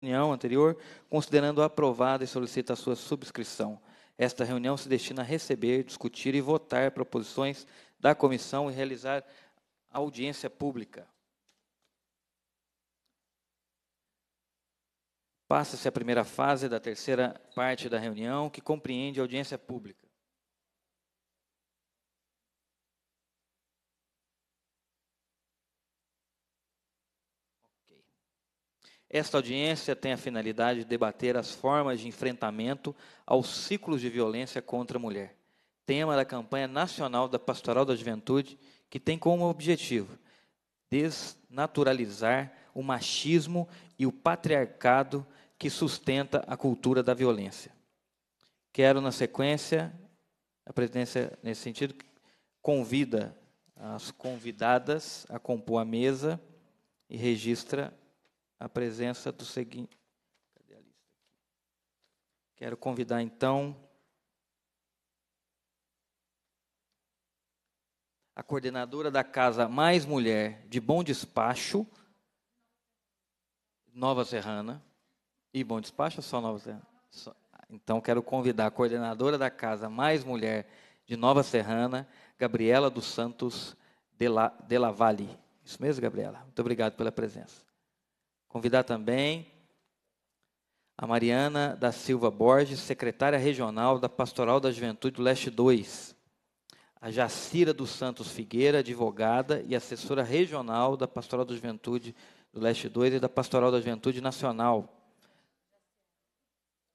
reunião anterior, considerando aprovada e solicita a sua subscrição. Esta reunião se destina a receber, discutir e votar proposições da comissão e realizar audiência pública. Passa-se a primeira fase da terceira parte da reunião, que compreende audiência pública. Esta audiência tem a finalidade de debater as formas de enfrentamento aos ciclos de violência contra a mulher, tema da campanha nacional da Pastoral da Juventude, que tem como objetivo desnaturalizar o machismo e o patriarcado que sustenta a cultura da violência. Quero, na sequência, a presidência, nesse sentido, convida as convidadas a compor a mesa e registra a presença do seguinte. Quero convidar então a coordenadora da Casa Mais Mulher de Bom Despacho, Nova Serrana. E Bom Despacho ou só Nova Serrana? Só. Ah, então, quero convidar a coordenadora da Casa Mais Mulher de Nova Serrana, Gabriela dos Santos de La, de La Isso mesmo, Gabriela? Muito obrigado pela presença. Convidar também a Mariana da Silva Borges, secretária regional da Pastoral da Juventude do Leste 2. A Jacira dos Santos Figueira, advogada e assessora regional da Pastoral da Juventude do Leste 2 e da Pastoral da Juventude Nacional.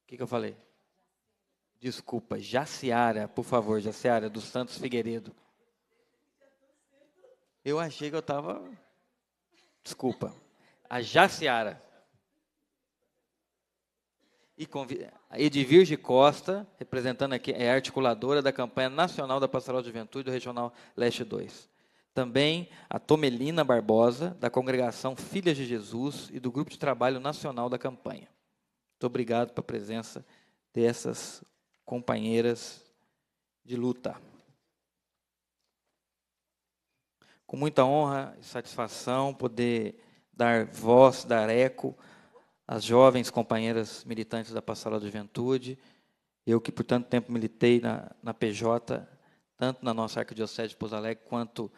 O que, que eu falei? Desculpa, Jaciara, por favor, Jaciara dos Santos Figueiredo. Eu achei que eu estava. Desculpa a Jaciara. E Edvirge Costa, representando aqui, é articuladora da campanha nacional da Pastoral de Juventude do Regional Leste 2. Também a Tomelina Barbosa, da congregação Filhas de Jesus e do Grupo de Trabalho Nacional da Campanha. Muito obrigado pela presença dessas companheiras de luta. Com muita honra e satisfação poder dar voz, dar eco às jovens companheiras militantes da Pastoral da Juventude. Eu que por tanto tempo militei na, na PJ, tanto na nossa Arquidiocese de Pouso Alegre, quanto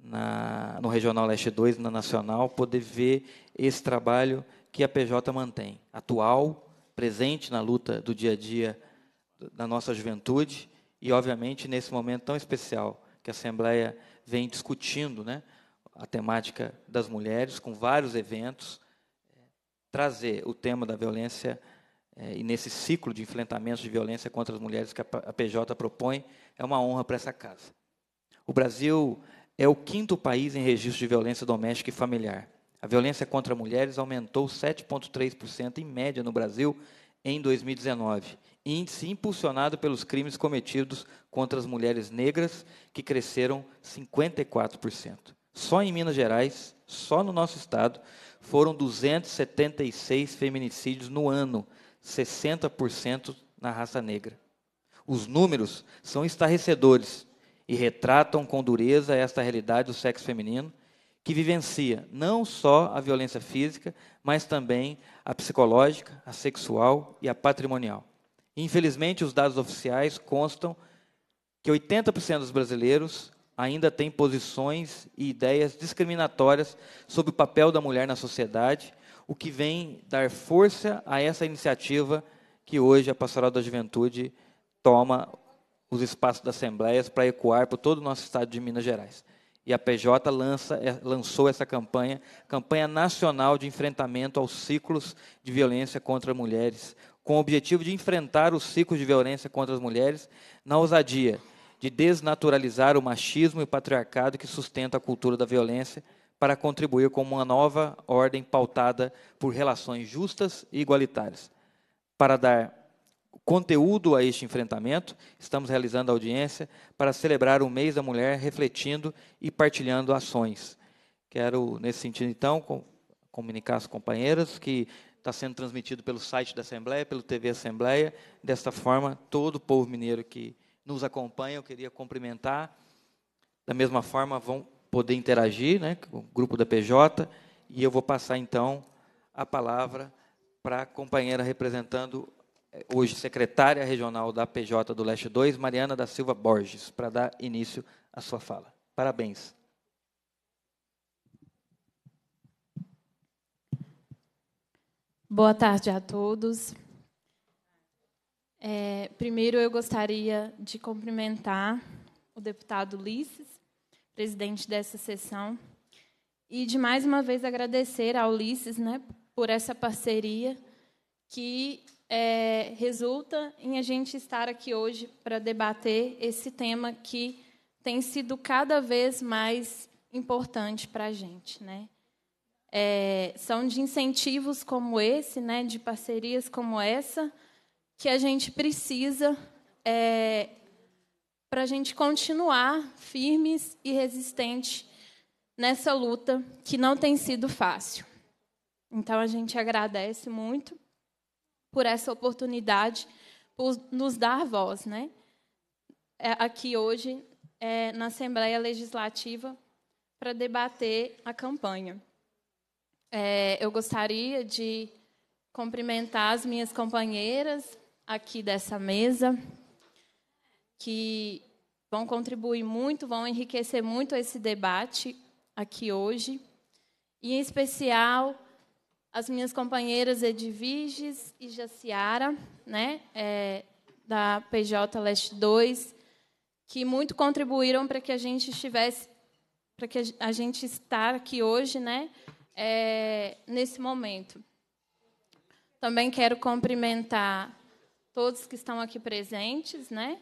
na, no Regional Leste 2, na Nacional, poder ver esse trabalho que a PJ mantém, atual, presente na luta do dia a dia da nossa juventude e, obviamente, nesse momento tão especial que a Assembleia vem discutindo, né, a temática das mulheres, com vários eventos, é, trazer o tema da violência é, e nesse ciclo de enfrentamentos de violência contra as mulheres que a PJ propõe, é uma honra para essa casa. O Brasil é o quinto país em registro de violência doméstica e familiar. A violência contra mulheres aumentou 7,3% em média no Brasil em 2019, índice impulsionado pelos crimes cometidos contra as mulheres negras, que cresceram 54%. Só em Minas Gerais, só no nosso estado, foram 276 feminicídios no ano, 60% na raça negra. Os números são estarrecedores e retratam com dureza esta realidade do sexo feminino, que vivencia não só a violência física, mas também a psicológica, a sexual e a patrimonial. Infelizmente, os dados oficiais constam que 80% dos brasileiros ainda tem posições e ideias discriminatórias sobre o papel da mulher na sociedade, o que vem dar força a essa iniciativa que hoje a Pastoral da Juventude toma os espaços das assembleias para ecoar por todo o nosso estado de Minas Gerais. E a PJ lança, é, lançou essa campanha, campanha nacional de enfrentamento aos ciclos de violência contra mulheres, com o objetivo de enfrentar os ciclos de violência contra as mulheres na ousadia de desnaturalizar o machismo e o patriarcado que sustenta a cultura da violência para contribuir com uma nova ordem pautada por relações justas e igualitárias. Para dar conteúdo a este enfrentamento, estamos realizando a audiência para celebrar o mês da mulher, refletindo e partilhando ações. Quero, nesse sentido, então, comunicar às companheiras que está sendo transmitido pelo site da Assembleia, pelo TV Assembleia. Desta forma, todo o povo mineiro que nos acompanham, eu queria cumprimentar. Da mesma forma, vão poder interagir né, com o grupo da PJ. E eu vou passar, então, a palavra para a companheira representando, eh, hoje, secretária regional da PJ do Leste 2, Mariana da Silva Borges, para dar início à sua fala. Parabéns. Boa tarde a todos. É, primeiro, eu gostaria de cumprimentar o deputado Ulisses, presidente dessa sessão, e de mais uma vez agradecer ao Ulisses né, por essa parceria que é, resulta em a gente estar aqui hoje para debater esse tema que tem sido cada vez mais importante para a gente. Né? É, são de incentivos como esse, né, de parcerias como essa, que a gente precisa é, para a gente continuar firmes e resistentes nessa luta que não tem sido fácil. Então a gente agradece muito por essa oportunidade, por nos dar voz, né? É, aqui hoje é, na Assembleia Legislativa para debater a campanha. É, eu gostaria de cumprimentar as minhas companheiras, aqui dessa mesa, que vão contribuir muito, vão enriquecer muito esse debate aqui hoje. E, em especial, as minhas companheiras Edviges e Jaciara, né, é, da PJ Leste 2, que muito contribuíram para que a gente estivesse, para que a gente estar aqui hoje, né, é, nesse momento. Também quero cumprimentar todos que estão aqui presentes, né?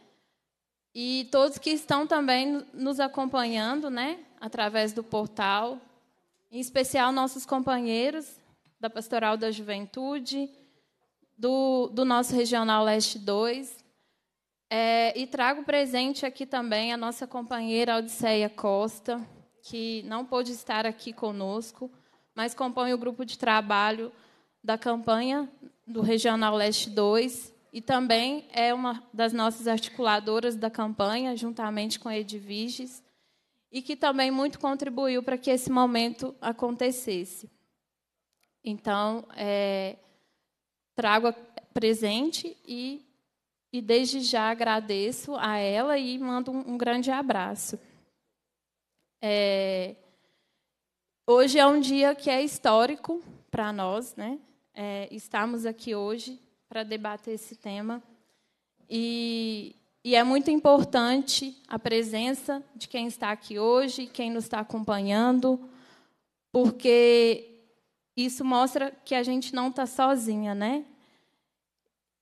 E todos que estão também nos acompanhando, né, através do portal, em especial nossos companheiros da Pastoral da Juventude, do, do nosso Regional Leste 2. É, e trago presente aqui também a nossa companheira Odisseia Costa, que não pôde estar aqui conosco, mas compõe o grupo de trabalho da campanha do Regional Leste 2 e também é uma das nossas articuladoras da campanha, juntamente com a Edviges, e que também muito contribuiu para que esse momento acontecesse. Então, é, trago presente e, e desde já agradeço a ela e mando um, um grande abraço. É, hoje é um dia que é histórico para nós, né? É, estamos aqui hoje para debater esse tema. E, e é muito importante a presença de quem está aqui hoje, quem nos está acompanhando, porque isso mostra que a gente não está sozinha, né?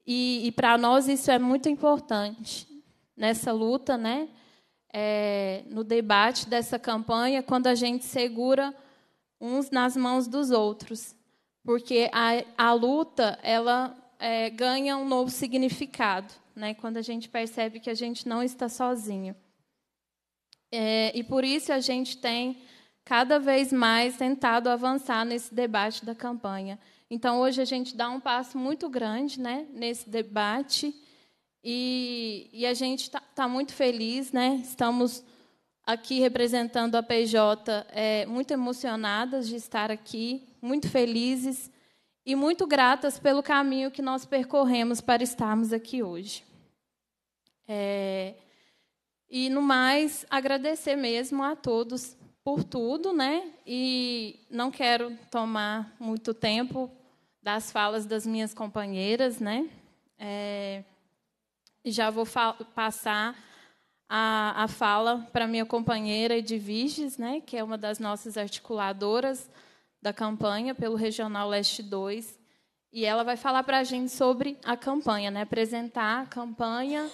E, e para nós isso é muito importante nessa luta, né? É, no debate dessa campanha, quando a gente segura uns nas mãos dos outros, porque a, a luta ela é, ganha um novo significado, né? quando a gente percebe que a gente não está sozinho. É, e por isso a gente tem cada vez mais tentado avançar nesse debate da campanha. Então, hoje a gente dá um passo muito grande né, nesse debate e, e a gente está tá muito feliz, né? estamos aqui representando a PJ é, muito emocionadas de estar aqui, muito felizes e muito gratas pelo caminho que nós percorremos para estarmos aqui hoje. É, e no mais, agradecer mesmo a todos por tudo, né? E não quero tomar muito tempo das falas das minhas companheiras, né? É, já vou passar a, a fala para minha companheira Edviges, né? Que é uma das nossas articuladoras da campanha pelo Regional Leste 2. E ela vai falar para a gente sobre a campanha, né? apresentar a campanha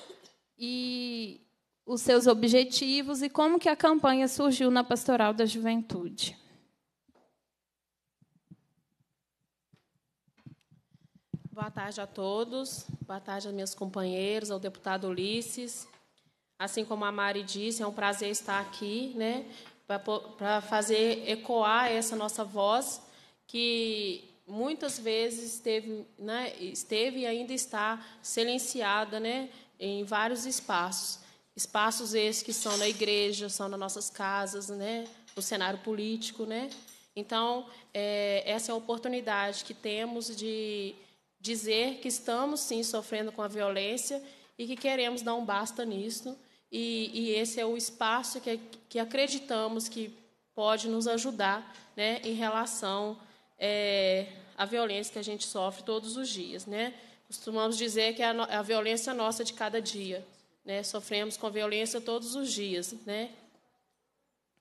e os seus objetivos e como que a campanha surgiu na Pastoral da Juventude. Boa tarde a todos, boa tarde aos meus companheiros, ao deputado Ulisses. Assim como a Mari disse, é um prazer estar aqui, né? para fazer ecoar essa nossa voz que muitas vezes esteve, né, esteve e ainda está silenciada né, em vários espaços. Espaços esses que são na igreja, são nas nossas casas, né, no cenário político. Né? Então, é, essa é a oportunidade que temos de dizer que estamos, sim, sofrendo com a violência e que queremos dar um basta nisso e, e esse é o espaço que, que acreditamos que pode nos ajudar né, em relação é, à violência que a gente sofre todos os dias. Né? Costumamos dizer que é a, a violência é nossa de cada dia. Né? Sofremos com violência todos os dias. Né?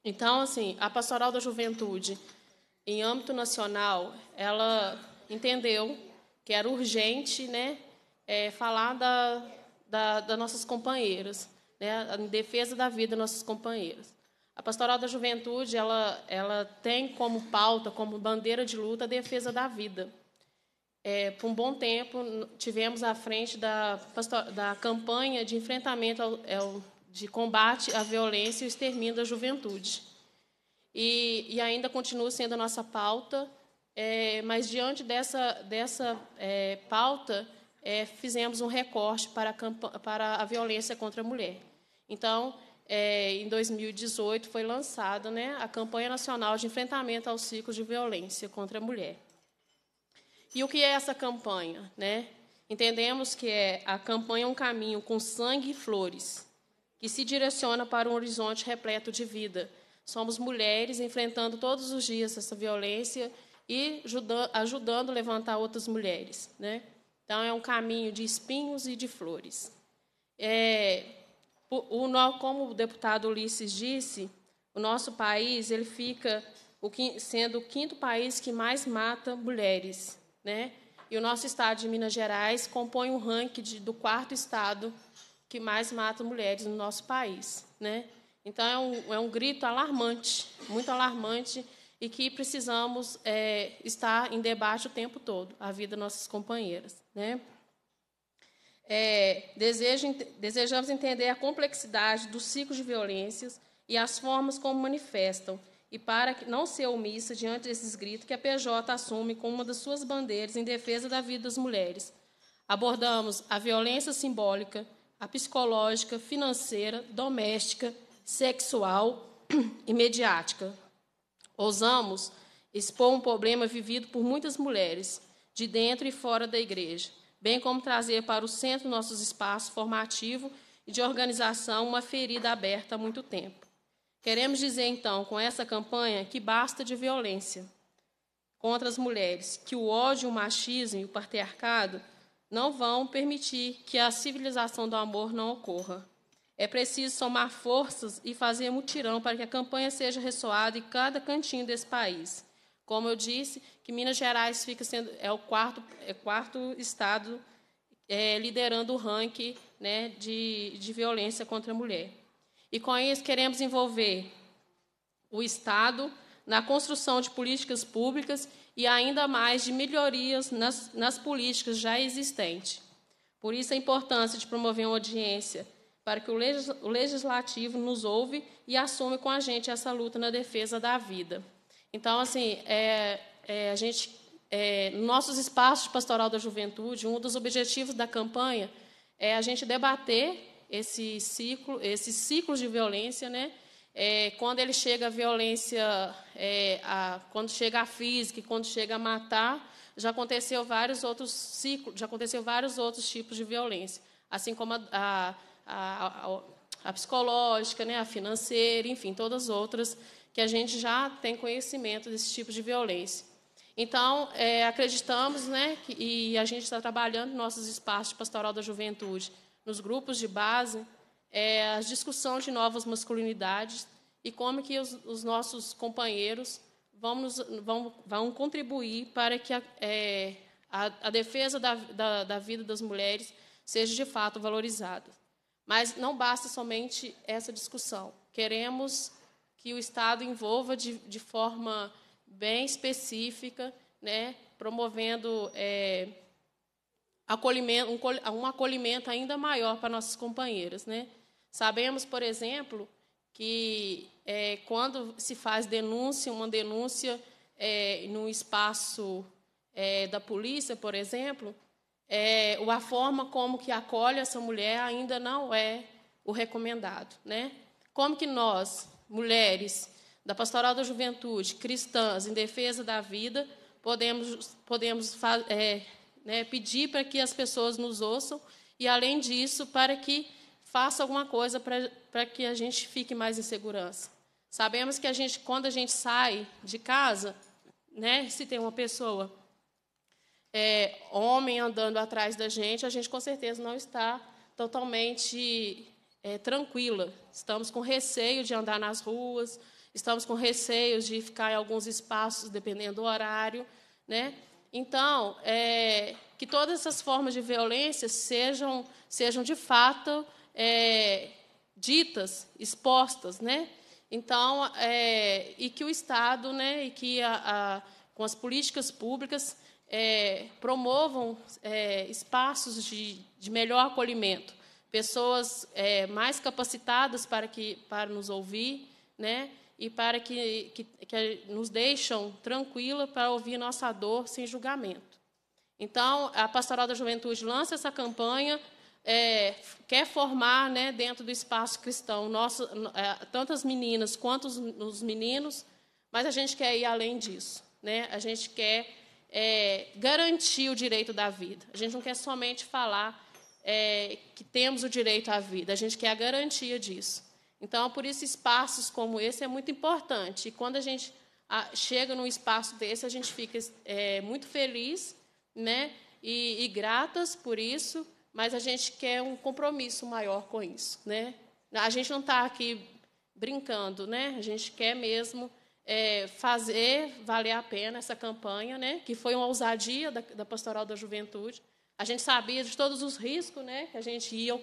Então, assim, a Pastoral da Juventude, em âmbito nacional, ela entendeu que era urgente né, é, falar da, da, das nossas companheiras né, em defesa da vida dos nossos companheiros. A Pastoral da Juventude ela, ela tem como pauta, como bandeira de luta, a defesa da vida. É, por um bom tempo, tivemos à frente da, da campanha de enfrentamento, ao, ao, de combate à violência e o extermínio da juventude. E, e ainda continua sendo a nossa pauta, é, mas diante dessa, dessa é, pauta, é, fizemos um recorte para a, para a violência contra a mulher. Então, é, em 2018 foi lançada né, a campanha nacional de enfrentamento aos ciclos de violência contra a mulher. E o que é essa campanha? Né? Entendemos que é a campanha é um caminho com sangue e flores, que se direciona para um horizonte repleto de vida. Somos mulheres enfrentando todos os dias essa violência e ajudando, ajudando a levantar outras mulheres. Né? Então, é um caminho de espinhos e de flores. É, o, o, como o deputado Ulisses disse, o nosso país ele fica o, sendo o quinto país que mais mata mulheres, né? E o nosso estado de Minas Gerais compõe o um ranking de, do quarto estado que mais mata mulheres no nosso país, né? Então é um, é um grito alarmante, muito alarmante e que precisamos é, estar em debate o tempo todo, a vida das nossas companheiras, né? É, desejo, desejamos entender a complexidade dos ciclos de violências e as formas como manifestam, e para que não ser omissa diante desses gritos que a PJ assume como uma das suas bandeiras em defesa da vida das mulheres. Abordamos a violência simbólica, a psicológica, financeira, doméstica, sexual e mediática. Ousamos expor um problema vivido por muitas mulheres, de dentro e fora da igreja bem como trazer para o centro nossos espaços formativo e de organização uma ferida aberta há muito tempo. Queremos dizer, então, com essa campanha, que basta de violência contra as mulheres, que o ódio, o machismo e o patriarcado não vão permitir que a civilização do amor não ocorra. É preciso somar forças e fazer mutirão para que a campanha seja ressoada em cada cantinho desse país. Como eu disse, que Minas Gerais fica sendo é o quarto é quarto estado é, liderando o ranking né, de, de violência contra a mulher. E com isso queremos envolver o Estado na construção de políticas públicas e ainda mais de melhorias nas, nas políticas já existentes. Por isso, a importância de promover uma audiência para que o, legis, o legislativo nos ouve e assume com a gente essa luta na defesa da vida. Então, assim, é, é, a gente, é, nossos espaços de pastoral da juventude, um dos objetivos da campanha é a gente debater esse ciclo, esses ciclos de violência, né? É, quando ele chega à violência, é, a, quando chega à física, quando chega a matar, já aconteceu vários outros ciclos, já aconteceu vários outros tipos de violência, assim como a, a, a psicológica, né, a financeira, enfim, todas as outras que a gente já tem conhecimento desse tipo de violência. Então, é, acreditamos, né, que, e a gente está trabalhando nossos espaços de pastoral da juventude, nos grupos de base, é, a discussão de novas masculinidades e como que os, os nossos companheiros vão, nos, vão, vão contribuir para que a, é, a, a defesa da, da, da vida das mulheres seja de fato valorizada. Mas não basta somente essa discussão. Queremos que o Estado envolva de, de forma bem específica, né, promovendo é, acolhimento, um, um, acolhimento ainda maior para nossas companheiras. Né? Sabemos, por exemplo, que é, quando se faz denúncia, uma denúncia é, no espaço é, da polícia, por exemplo, é, a forma como que acolhe essa mulher ainda não é o recomendado, né? Como que nós, mulheres da Pastoral da Juventude, cristãs, em defesa da vida, podemos, podemos é, né, pedir para que as pessoas nos ouçam e, além disso, para que faça alguma coisa para, para que a gente fique mais em segurança. Sabemos que a gente, quando a gente sai de casa, né, se tem uma pessoa, é, homem, andando atrás da gente, a gente com certeza não está totalmente é, tranquila. Estamos com receio de andar nas ruas, estamos com receio de ficar em alguns espaços, dependendo do horário. Né? Então, é, que todas essas formas de violência sejam, sejam de fato é, ditas, expostas. Né? Então, é, e que o Estado né, e que a, a com as políticas públicas, é, promovam é, espaços de, de melhor acolhimento pessoas é, mais capacitadas para, que, para nos ouvir, né? e para que, que, que, nos deixam tranquila para ouvir nossa dor sem julgamento. Então, a Pastoral da Juventude lança essa campanha, é, quer formar né, dentro do espaço cristão nosso, é, meninas quanto os, os, meninos, mas a gente quer ir além disso. Né? A gente quer é, garantir o direito da vida. A gente não quer somente falar é, que temos o direito à vida, a gente quer a garantia disso. Então, é por isso, espaços como esse é muito importante. E quando a gente chega num espaço desse, a gente fica é, muito feliz né? E, e gratas por isso, mas a gente quer um compromisso maior com isso. Né? A gente não está aqui brincando, né? a gente quer mesmo. É, fazer valer a pena essa campanha, né, que foi uma ousadia da, da Pastoral da Juventude, a gente sabia de todos os riscos né, que a gente ia,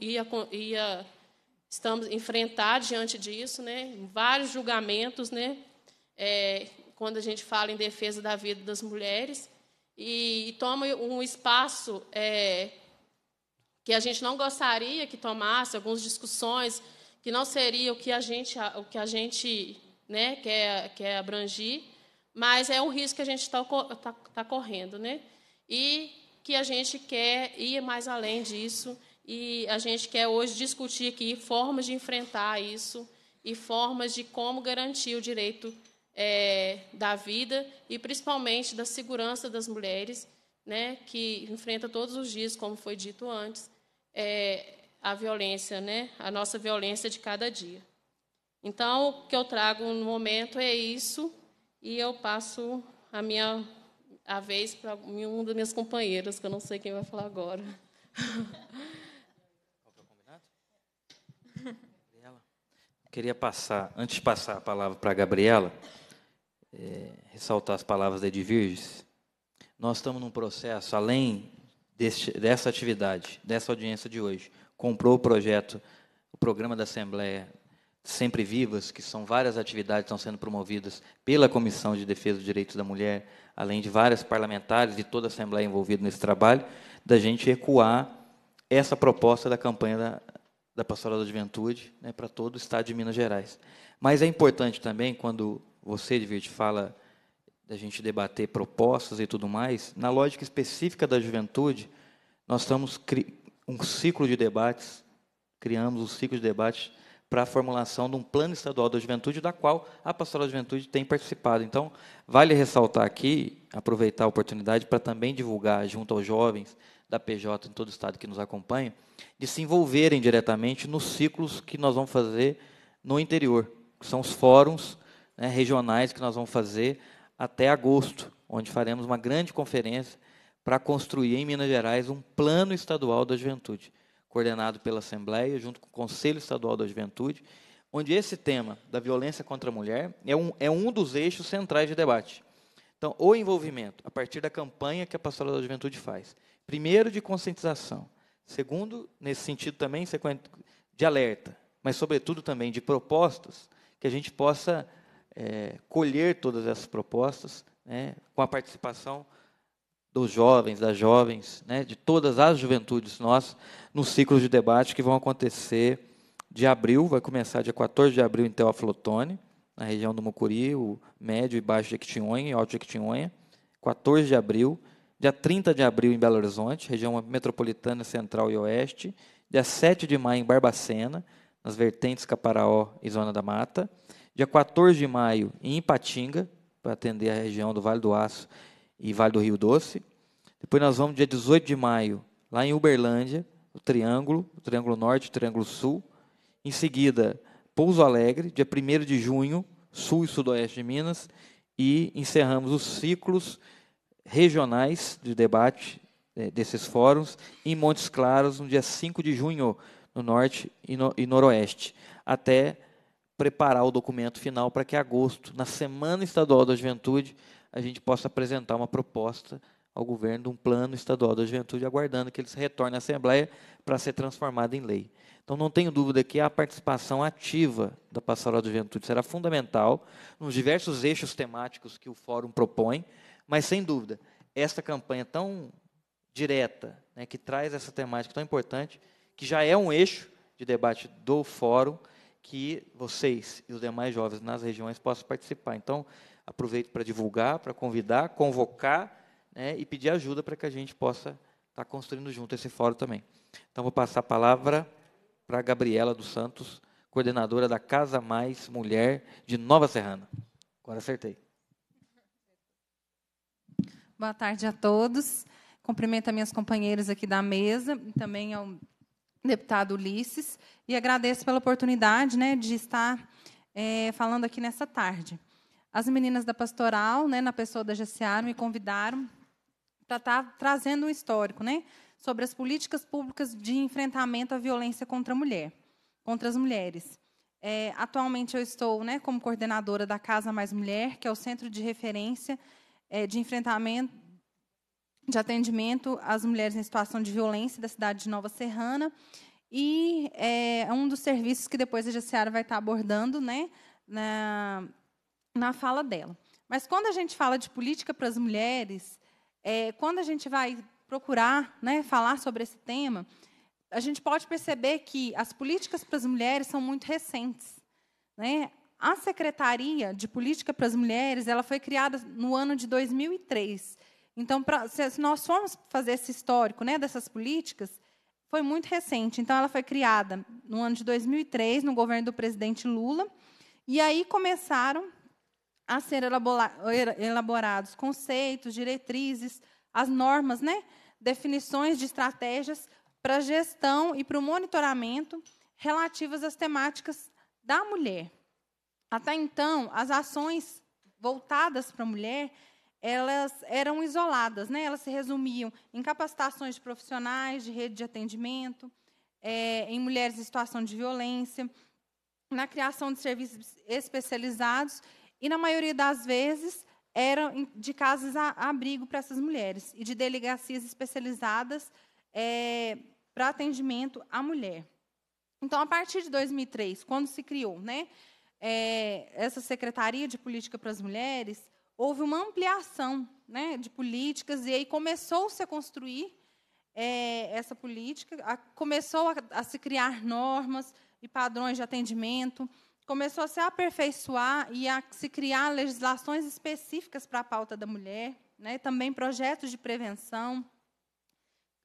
ia, ia estamos enfrentar diante disso, né? Vários julgamentos, né? É, quando a gente fala em defesa da vida das mulheres e, e toma um espaço é, que a gente não gostaria que tomasse, algumas discussões que não seria o que a gente o que a gente né quer quer abrangir, mas é um risco que a gente está tá, tá correndo, né? E que a gente quer ir mais além disso e a gente quer hoje discutir aqui formas de enfrentar isso e formas de como garantir o direito é, da vida e principalmente da segurança das mulheres, né, que enfrenta todos os dias, como foi dito antes, é, a violência, né, a nossa violência de cada dia. Então, o que eu trago no momento é isso e eu passo a minha a vez para um das minhas companheiras, que eu não sei quem vai falar agora. É Queria passar, antes de passar a palavra para a Gabriela, é, ressaltar as palavras da Edvirges. Nós estamos num processo, além deste, dessa atividade, dessa audiência de hoje, comprou o projeto, o programa da Assembleia sempre vivas, que são várias atividades que estão sendo promovidas pela Comissão de Defesa dos Direitos da Mulher, além de várias parlamentares e toda a Assembleia envolvida nesse trabalho, da gente ecoar essa proposta da campanha da, da Pastoral da Juventude né, para todo o Estado de Minas Gerais. Mas é importante também, quando você, Divirte, fala da gente debater propostas e tudo mais, na lógica específica da juventude, nós estamos um ciclo de debates, criamos um ciclo de debates para a formulação de um plano estadual da juventude, da qual a Pastoral da Juventude tem participado. Então, vale ressaltar aqui, aproveitar a oportunidade para também divulgar junto aos jovens da PJ em todo o estado que nos acompanha, de se envolverem diretamente nos ciclos que nós vamos fazer no interior, que são os fóruns né, regionais que nós vamos fazer até agosto, onde faremos uma grande conferência para construir em Minas Gerais um plano estadual da juventude coordenado pela Assembleia, junto com o Conselho Estadual da Juventude, onde esse tema da violência contra a mulher é um, é um dos eixos centrais de debate. Então, o envolvimento, a partir da campanha que a Pastora da Juventude faz. Primeiro, de conscientização. Segundo, nesse sentido também, de alerta. Mas, sobretudo, também de propostas, que a gente possa é, colher todas essas propostas né, com a participação dos jovens, das jovens, né, de todas as juventudes nós, nos ciclos de debate que vão acontecer de abril, vai começar dia 14 de abril em Teoflotone, na região do Mucuri, o Médio e Baixo Equitinhonha e Alto Equitinhonha, 14 de abril, dia 30 de abril em Belo Horizonte, região metropolitana central e oeste, dia 7 de maio em Barbacena, nas vertentes Caparaó e Zona da Mata, dia 14 de maio em Ipatinga, para atender a região do Vale do Aço e Vale do Rio Doce. Depois nós vamos dia 18 de maio, lá em Uberlândia, o Triângulo, o Triângulo Norte, o Triângulo Sul. Em seguida, Pouso Alegre, dia 1 de junho, sul e sudoeste de Minas. E encerramos os ciclos regionais de debate é, desses fóruns em Montes Claros, no dia 5 de junho, no norte e, no, e noroeste, até preparar o documento final para que agosto, na Semana Estadual da Juventude, a gente possa apresentar uma proposta ao governo de um plano estadual da juventude, aguardando que eles retornem à Assembleia para ser transformado em lei. Então, não tenho dúvida que a participação ativa da Pastoral da Juventude será fundamental nos diversos eixos temáticos que o Fórum propõe, mas, sem dúvida, esta campanha tão direta, né, que traz essa temática tão importante, que já é um eixo de debate do Fórum, que vocês e os demais jovens nas regiões possam participar. Então, aproveito para divulgar, para convidar, convocar né, e pedir ajuda para que a gente possa estar tá construindo junto esse fórum também. Então, vou passar a palavra para a Gabriela dos Santos, coordenadora da Casa Mais Mulher de Nova Serrana. Agora acertei. Boa tarde a todos. Cumprimento as minhas companheiras aqui da mesa e também ao deputado Ulisses. E agradeço pela oportunidade né, de estar é, falando aqui nessa tarde as meninas da pastoral, né, na pessoa da GCAR, me convidaram para estar tá trazendo um histórico né, sobre as políticas públicas de enfrentamento à violência contra a mulher, contra as mulheres. É, atualmente eu estou né, como coordenadora da Casa Mais Mulher, que é o centro de referência é, de enfrentamento, de atendimento às mulheres em situação de violência da cidade de Nova Serrana. E é, é um dos serviços que depois a Jaciara vai estar tá abordando, né, na, na fala dela. Mas quando a gente fala de política para as mulheres, é, quando a gente vai procurar né, falar sobre esse tema, a gente pode perceber que as políticas para as mulheres são muito recentes. Né? A Secretaria de Política para as Mulheres ela foi criada no ano de 2003. Então, pra, se nós formos fazer esse histórico né, dessas políticas, foi muito recente. Então, ela foi criada no ano de 2003, no governo do presidente Lula. E aí começaram a ser elaborados conceitos, diretrizes, as normas, né? definições de estratégias para gestão e para o monitoramento relativas às temáticas da mulher. Até então, as ações voltadas para a mulher elas eram isoladas, né? elas se resumiam em capacitações de profissionais, de rede de atendimento, é, em mulheres em situação de violência, na criação de serviços especializados e, na maioria das vezes, eram de casas a, a abrigo para essas mulheres e de delegacias especializadas é, para atendimento à mulher. Então, a partir de 2003, quando se criou né, é, essa Secretaria de Política para as Mulheres, houve uma ampliação né, de políticas e aí começou-se a construir é, essa política, a, começou a, a se criar normas e padrões de atendimento começou a se aperfeiçoar e a se criar legislações específicas para a pauta da mulher, né, também projetos de prevenção.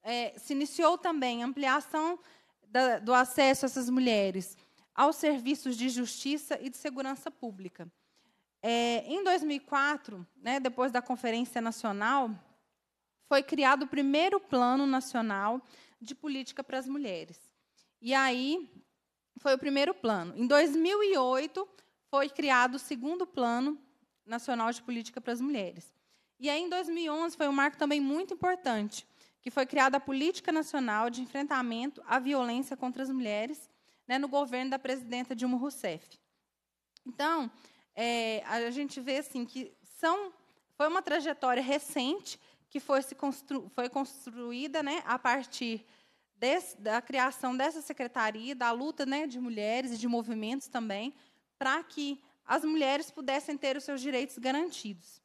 É, se iniciou também ampliação da, do acesso a essas mulheres aos serviços de justiça e de segurança pública. É, em 2004, né, depois da Conferência Nacional, foi criado o primeiro Plano Nacional de Política para as Mulheres. E aí, foi o primeiro plano. Em 2008, foi criado o segundo Plano Nacional de Política para as Mulheres. E aí, em 2011, foi um marco também muito importante, que foi criada a Política Nacional de Enfrentamento à Violência contra as Mulheres, né, no governo da presidenta Dilma Rousseff. Então, é, a gente vê assim que são, foi uma trajetória recente que foi, se constru, foi construída né, a partir desse, da criação dessa secretaria, da luta né, de mulheres e de movimentos também, para que as mulheres pudessem ter os seus direitos garantidos.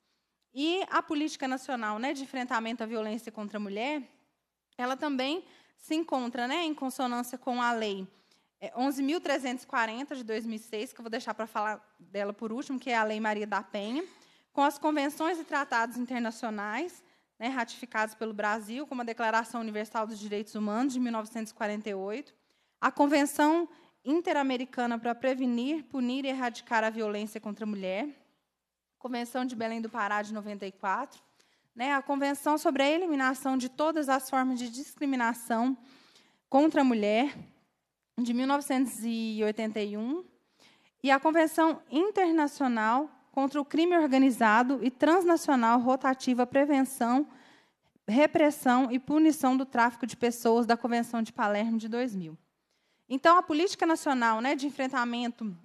E a política nacional né, de enfrentamento à violência contra a mulher, ela também se encontra né, em consonância com a lei 11.340 é, de 2006, que eu vou deixar para falar dela por último, que é a Lei Maria da Penha, com as convenções e tratados internacionais né, ratificados pelo Brasil, como a Declaração Universal dos Direitos Humanos de 1948, a Convenção Interamericana para Prevenir, Punir e Erradicar a Violência contra a Mulher, Convenção de Belém do Pará de 94, né, a Convenção sobre a Eliminação de Todas as Formas de Discriminação contra a Mulher de 1981 e a Convenção Internacional contra o crime organizado e transnacional rotativa prevenção, repressão e punição do tráfico de pessoas da Convenção de Palermo de 2000. Então, a política nacional né, de enfrentamento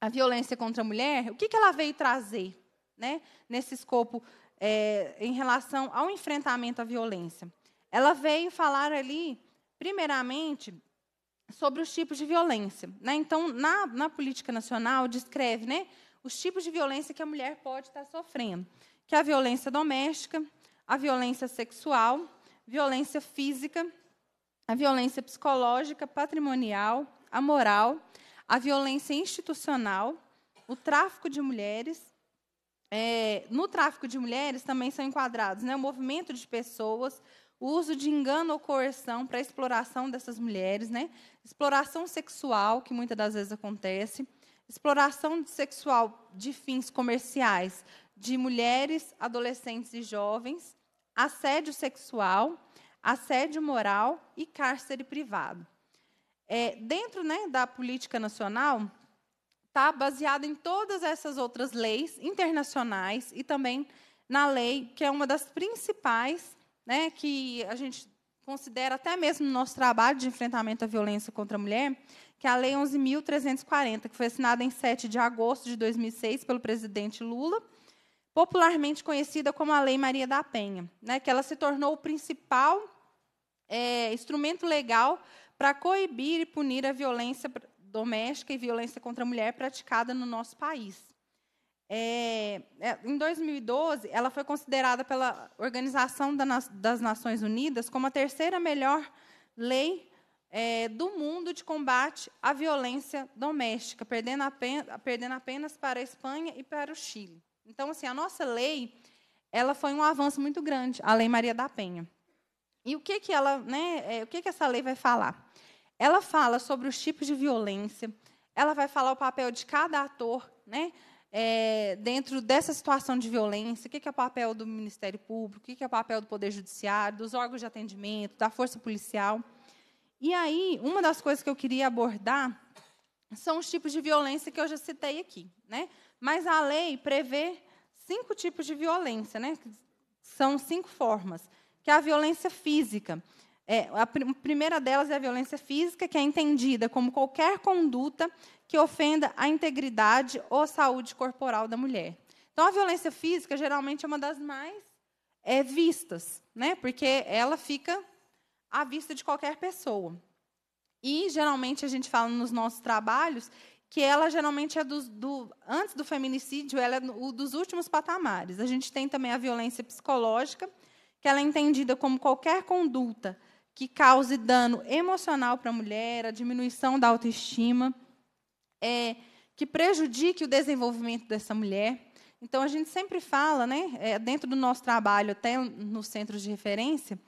à violência contra a mulher, o que, que ela veio trazer né, nesse escopo é, em relação ao enfrentamento à violência? Ela veio falar ali, primeiramente, sobre os tipos de violência. Né? Então, na, na política nacional, descreve né, os tipos de violência que a mulher pode estar sofrendo, que é a violência doméstica, a violência sexual, violência física, a violência psicológica, patrimonial, a moral, a violência institucional, o tráfico de mulheres. É, no tráfico de mulheres também são enquadrados né, o movimento de pessoas, o uso de engano ou coerção para a exploração dessas mulheres, né, exploração sexual, que muitas das vezes acontece, exploração sexual de fins comerciais de mulheres, adolescentes e jovens, assédio sexual, assédio moral e cárcere privado. É, dentro né, da política nacional, está baseada em todas essas outras leis internacionais e também na lei, que é uma das principais, né, que a gente considera até mesmo no nosso trabalho de enfrentamento à violência contra a mulher, que é a Lei 11.340, que foi assinada em 7 de agosto de 2006 pelo presidente Lula, popularmente conhecida como a Lei Maria da Penha, né, que ela se tornou o principal é, instrumento legal para coibir e punir a violência doméstica e violência contra a mulher praticada no nosso país. É, é em 2012, ela foi considerada pela Organização das Nações Unidas como a terceira melhor lei é, do mundo de combate à violência doméstica, perdendo apenas, perdendo apenas para a Espanha e para o Chile. Então, assim, a nossa lei ela foi um avanço muito grande, a Lei Maria da Penha. E o que que ela, né, é, o que que essa lei vai falar? Ela fala sobre os tipos de violência, ela vai falar o papel de cada ator, né, é, dentro dessa situação de violência, o que, que é o papel do Ministério Público, o que, que é o papel do Poder Judiciário, dos órgãos de atendimento, da Força Policial. E aí, uma das coisas que eu queria abordar são os tipos de violência que eu já citei aqui, né? Mas a lei prevê cinco tipos de violência, né? São cinco formas, que é a violência física. É, a pr primeira delas é a violência física, que é entendida como qualquer conduta que ofenda a integridade ou saúde corporal da mulher. Então, a violência física geralmente é uma das mais é, vistas, né? porque ela fica à vista de qualquer pessoa. E geralmente a gente fala nos nossos trabalhos que ela geralmente é do, antes do feminicídio, ela é o dos últimos patamares. A gente tem também a violência psicológica, que ela é entendida como qualquer conduta que cause dano emocional para a mulher, a diminuição da autoestima, é, que prejudique o desenvolvimento dessa mulher. Então, a gente sempre fala, né, é, dentro do nosso trabalho, até nos centros de referência,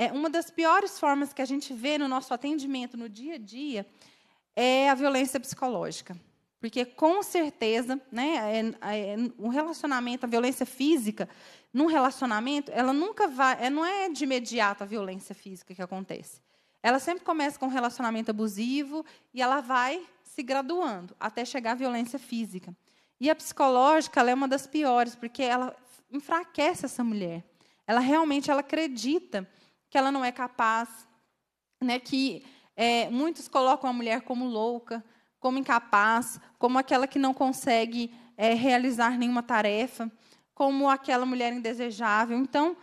é, uma das piores formas que a gente vê no nosso atendimento no dia a dia é a violência psicológica. Porque, com certeza, né, é, é, um relacionamento, a violência física, num relacionamento, ela nunca vai. É, não é de imediato a violência física que acontece. Ela sempre começa com um relacionamento abusivo e ela vai se graduando até chegar à violência física. E a psicológica é uma das piores, porque ela enfraquece essa mulher. Ela realmente ela acredita que ela não é capaz, né? que é, muitos colocam a mulher como louca, como incapaz, como aquela que não consegue é, realizar nenhuma tarefa, como aquela mulher indesejável. Então,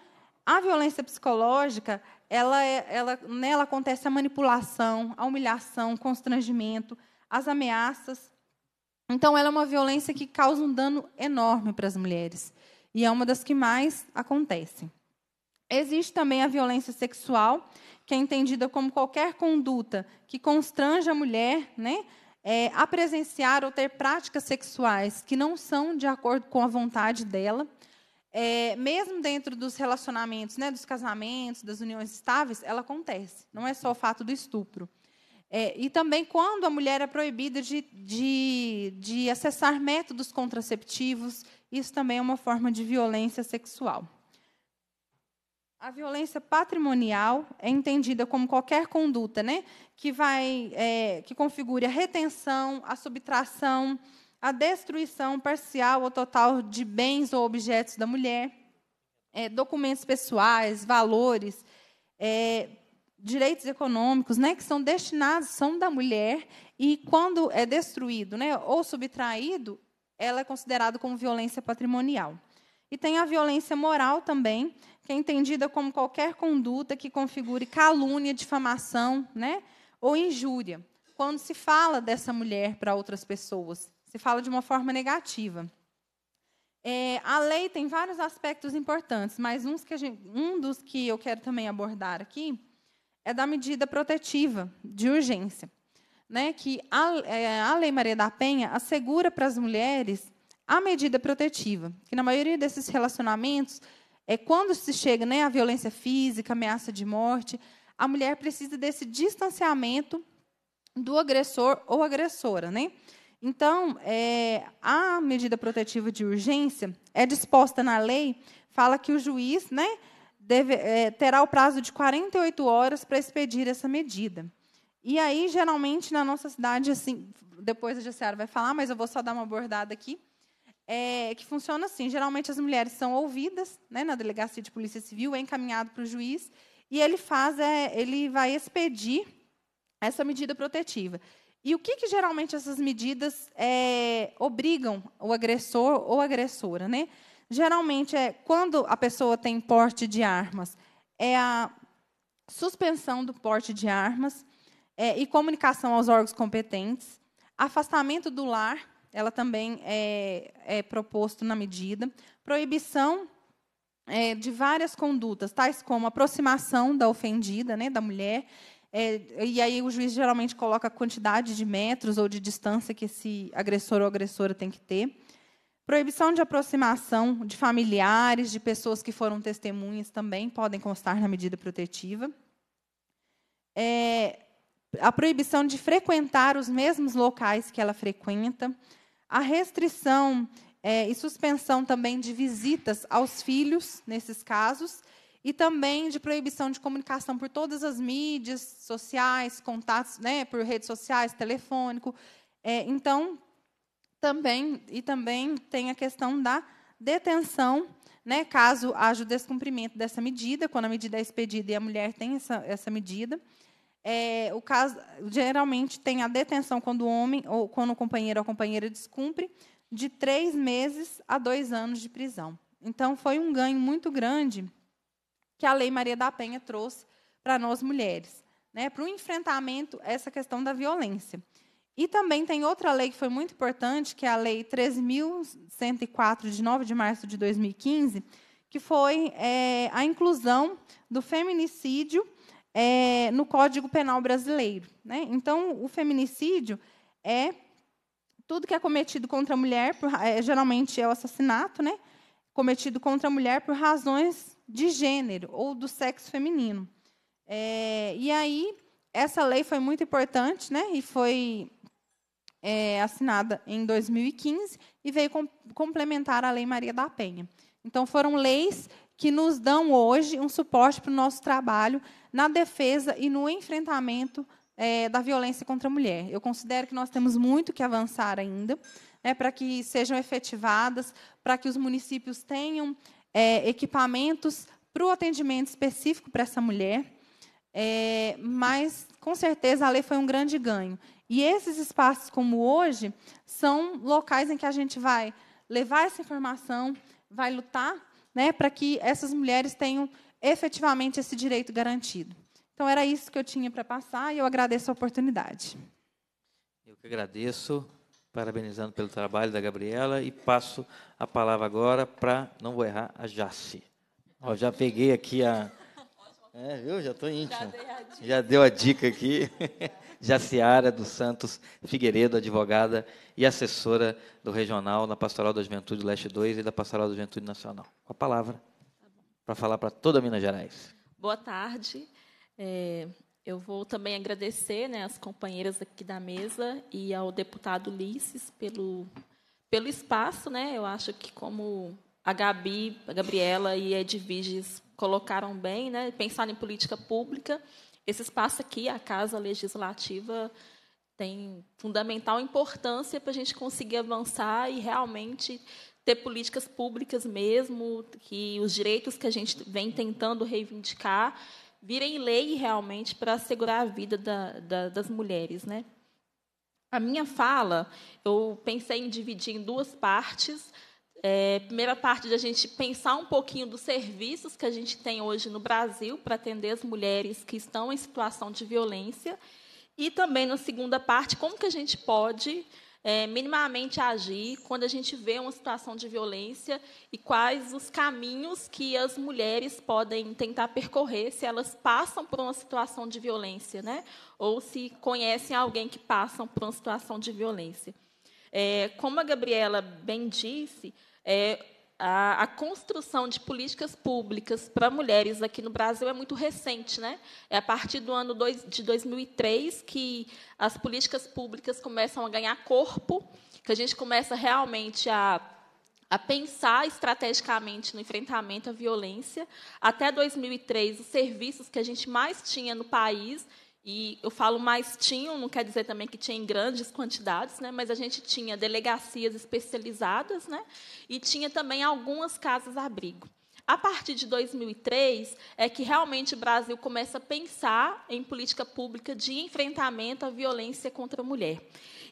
a violência psicológica, ela, é, ela, nela acontece a manipulação, a humilhação, o constrangimento, as ameaças. Então, ela é uma violência que causa um dano enorme para as mulheres. E é uma das que mais acontecem. Existe também a violência sexual, que é entendida como qualquer conduta que constrange a mulher né, é, a presenciar ou ter práticas sexuais que não são de acordo com a vontade dela. É, mesmo dentro dos relacionamentos, né, dos casamentos, das uniões estáveis, ela acontece. Não é só o fato do estupro. É, e também quando a mulher é proibida de, de, de acessar métodos contraceptivos, isso também é uma forma de violência sexual. A violência patrimonial é entendida como qualquer conduta né, que, vai, é, que configure a retenção, a subtração, a destruição parcial ou total de bens ou objetos da mulher, é, documentos pessoais, valores, é, direitos econômicos, né, que são destinados, são da mulher, e quando é destruído né, ou subtraído, ela é considerada como violência patrimonial. E tem a violência moral também, que é entendida como qualquer conduta que configure calúnia, difamação né, ou injúria, quando se fala dessa mulher para outras pessoas, se fala de uma forma negativa. É, a lei tem vários aspectos importantes, mas gente, um dos que eu quero também abordar aqui é da medida protetiva de urgência, né, que a, é, a Lei Maria da Penha assegura para as mulheres a medida protetiva, que na maioria desses relacionamentos é, quando se chega né, à violência física, ameaça de morte, a mulher precisa desse distanciamento do agressor ou agressora. Né? Então, é, a medida protetiva de urgência é disposta na lei, fala que o juiz né, deve, é, terá o prazo de 48 horas para expedir essa medida. E aí, geralmente, na nossa cidade, assim, depois a Jessiara vai falar, mas eu vou só dar uma abordada aqui é, que funciona assim. Geralmente as mulheres são ouvidas né, na delegacia de polícia civil, é encaminhado para o juiz e ele faz, é, ele vai expedir essa medida protetiva. E o que, que geralmente essas medidas é, obrigam o agressor ou agressora, né? Geralmente é quando a pessoa tem porte de armas, é a suspensão do porte de armas é, e comunicação aos órgãos competentes, afastamento do lar ela também é, é proposto na medida. Proibição é, de várias condutas, tais como aproximação da ofendida, né, da mulher, é, e aí o juiz geralmente coloca a quantidade de metros ou de distância que esse agressor ou agressora tem que ter. Proibição de aproximação de familiares, de pessoas que foram testemunhas também podem constar na medida protetiva. É, a proibição de frequentar os mesmos locais que ela frequenta. A restrição é, e suspensão também de visitas aos filhos, nesses casos, e também de proibição de comunicação por todas as mídias sociais, contatos né, por redes sociais, telefônico. É, então, também, e também tem a questão da detenção, né, caso haja o descumprimento dessa medida, quando a medida é expedida e a mulher tem essa, essa medida. É, o caso geralmente tem a detenção quando o homem ou quando o companheiro ou companheira descumpre de três meses a dois anos de prisão. Então foi um ganho muito grande que a Lei Maria da Penha trouxe para nós mulheres, né, para o enfrentamento essa questão da violência. E também tem outra lei que foi muito importante, que é a Lei 3.104, de 9 de março de 2015, que foi é, a inclusão do feminicídio é, no Código Penal brasileiro. Né? Então, o feminicídio é tudo que é cometido contra a mulher, por, é, geralmente é o assassinato, né? cometido contra a mulher por razões de gênero ou do sexo feminino. É, e aí, essa lei foi muito importante né? e foi é, assinada em 2015 e veio com, complementar a Lei Maria da Penha. Então, foram leis que nos dão hoje um suporte para o nosso trabalho na defesa e no enfrentamento é, da violência contra a mulher. Eu considero que nós temos muito que avançar ainda, né, para que sejam efetivadas, para que os municípios tenham é, equipamentos para o atendimento específico para essa mulher. É, mas, com certeza, a lei foi um grande ganho. E esses espaços, como hoje, são locais em que a gente vai levar essa informação, vai lutar né, para que essas mulheres tenham efetivamente esse direito garantido. Então, era isso que eu tinha para passar e eu agradeço a oportunidade. Eu que agradeço, parabenizando pelo trabalho da Gabriela e passo a palavra agora para, não vou errar, a Jace. Ó, já peguei aqui a. É, viu? Já estou íntimo. Já, já deu a dica aqui. Jaciara dos Santos Figueiredo, advogada e assessora do Regional na Pastoral da Juventude Leste 2 e da Pastoral da Juventude Nacional. Com a palavra para falar para toda Minas Gerais. Boa tarde. É, eu vou também agradecer né, às companheiras aqui da mesa e ao deputado Ulisses pelo, pelo espaço. Né? Eu acho que, como a Gabi, a Gabriela e a Edviges colocaram bem, né, pensar em política pública, esse espaço aqui, a Casa Legislativa, tem fundamental importância para a gente conseguir avançar e realmente ter políticas públicas mesmo, que os direitos que a gente vem tentando reivindicar virem lei realmente para assegurar a vida da, da, das mulheres, né? A minha fala, eu pensei em dividir em duas partes. É, primeira parte da gente pensar um pouquinho dos serviços que a gente tem hoje no Brasil para atender as mulheres que estão em situação de violência e também na segunda parte como que a gente pode é, minimamente agir quando a gente vê uma situação de violência e quais os caminhos que as mulheres podem tentar percorrer se elas passam por uma situação de violência, né? ou se conhecem alguém que passa por uma situação de violência. É, como a Gabriela bem disse, é, a, a, construção de políticas públicas para mulheres aqui no Brasil é muito recente, né? É a partir do ano dois, de 2003 que as políticas públicas começam a ganhar corpo, que a gente começa realmente a a pensar estrategicamente no enfrentamento à violência. Até 2003, os serviços que a gente mais tinha no país e eu falo mais tinham, não quer dizer também que tinha em grandes quantidades, né? mas a gente tinha delegacias especializadas né? e tinha também algumas casas-abrigo. A partir de 2003 é que realmente o Brasil começa a pensar em política pública de enfrentamento à violência contra a mulher.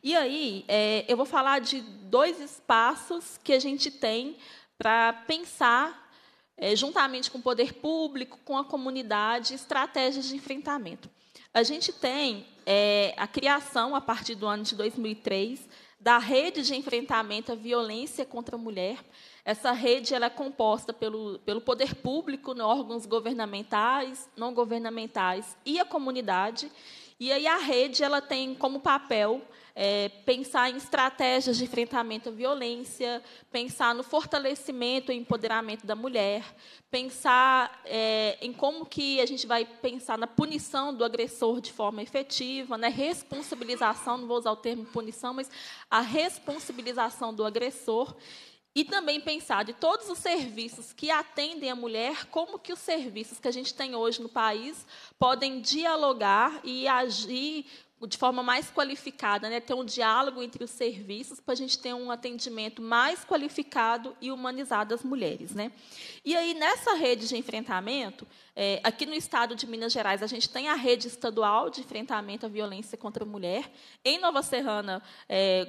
E aí é, eu vou falar de dois espaços que a gente tem para pensar, é, juntamente com o poder público, com a comunidade, estratégias de enfrentamento. A gente tem é, a criação, a partir do ano de 2003, da rede de enfrentamento à violência contra a mulher. Essa rede ela é composta pelo, pelo poder público, né, órgãos governamentais, não governamentais e a comunidade. E aí a rede ela tem como papel é, pensar em estratégias de enfrentamento à violência, pensar no fortalecimento e empoderamento da mulher, pensar é, em como que a gente vai pensar na punição do agressor de forma efetiva, né, responsabilização, não vou usar o termo punição, mas a responsabilização do agressor e também pensar de todos os serviços que atendem a mulher, como que os serviços que a gente tem hoje no país podem dialogar e agir de forma mais qualificada, né? ter um diálogo entre os serviços para a gente ter um atendimento mais qualificado e humanizado às mulheres. Né? E aí, nessa rede de enfrentamento, é, aqui no estado de Minas Gerais, a gente tem a rede estadual de enfrentamento à violência contra a mulher. Em Nova Serrana, é,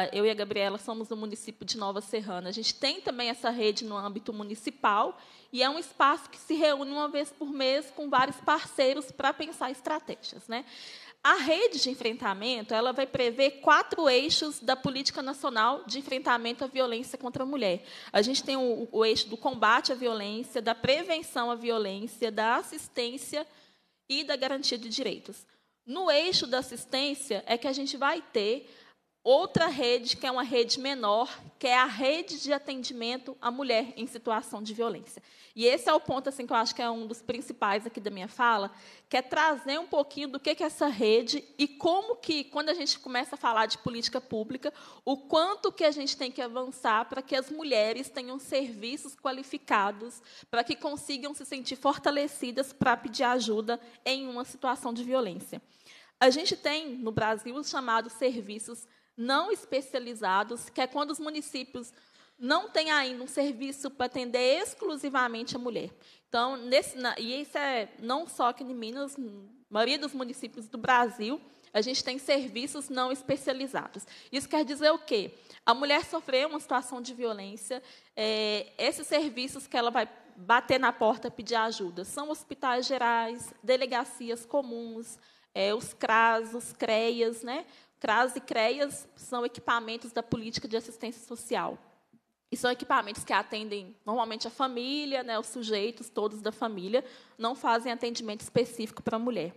é eu e a Gabriela somos do município de Nova Serrana. A gente tem também essa rede no âmbito municipal e é um espaço que se reúne uma vez por mês com vários parceiros para pensar estratégias. Né? A rede de enfrentamento ela vai prever quatro eixos da política nacional de enfrentamento à violência contra a mulher. A gente tem o, o eixo do combate à violência, da prevenção à violência, da assistência e da garantia de direitos. No eixo da assistência é que a gente vai ter outra rede, que é uma rede menor, que é a rede de atendimento à mulher em situação de violência. E esse é o ponto assim, que eu acho que é um dos principais aqui da minha fala, que é trazer um pouquinho do que é essa rede e como que, quando a gente começa a falar de política pública, o quanto que a gente tem que avançar para que as mulheres tenham serviços qualificados, para que consigam se sentir fortalecidas para pedir ajuda em uma situação de violência. A gente tem no Brasil os chamados serviços não especializados, que é quando os municípios não têm ainda um serviço para atender exclusivamente a mulher. Então, nesse, na, e isso é não só aqui em Minas, maioria dos municípios do Brasil, a gente tem serviços não especializados. Isso quer dizer o quê? A mulher sofreu uma situação de violência, é, esses serviços que ela vai bater na porta pedir ajuda são hospitais gerais, delegacias comuns, é, os CRAS, os CREAS, né? CRAS e CREAS são equipamentos da política de assistência social. E são equipamentos que atendem normalmente a família, né, os sujeitos todos da família, não fazem atendimento específico para a mulher.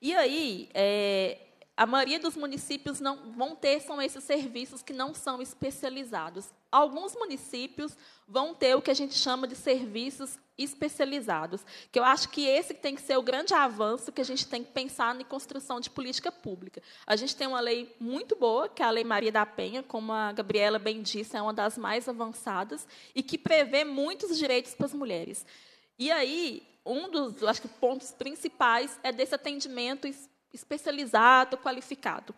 E aí, é, a maioria dos municípios não vão ter são esses serviços que não são especializados alguns municípios vão ter o que a gente chama de serviços especializados, que eu acho que esse tem que ser o grande avanço que a gente tem que pensar na construção de política pública. A gente tem uma lei muito boa, que é a Lei Maria da Penha, como a Gabriela bem disse, é uma das mais avançadas e que prevê muitos direitos para as mulheres. E aí, um dos, acho que pontos principais é desse atendimento especializado, qualificado.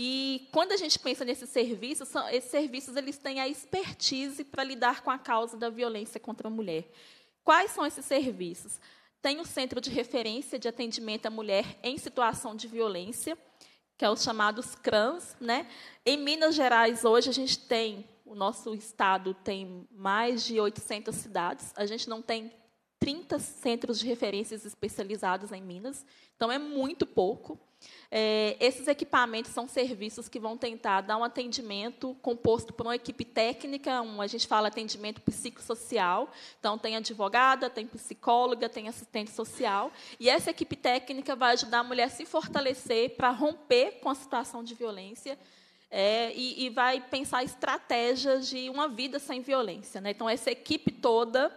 E quando a gente pensa nesses serviços, são, esses serviços eles têm a expertise para lidar com a causa da violência contra a mulher. Quais são esses serviços? Tem o Centro de Referência de Atendimento à Mulher em Situação de Violência, que é os chamados CRANs. Né? Em Minas Gerais, hoje, a gente tem, o nosso estado tem mais de 800 cidades, a gente não tem 30 centros de referências especializados em Minas, então é muito pouco. É, esses equipamentos são serviços que vão tentar dar um atendimento composto por uma equipe técnica, um, a gente fala atendimento psicossocial, então tem advogada, tem psicóloga, tem assistente social, e essa equipe técnica vai ajudar a mulher a se fortalecer para romper com a situação de violência é, e, e, vai pensar estratégias de uma vida sem violência. Né? Então, essa equipe toda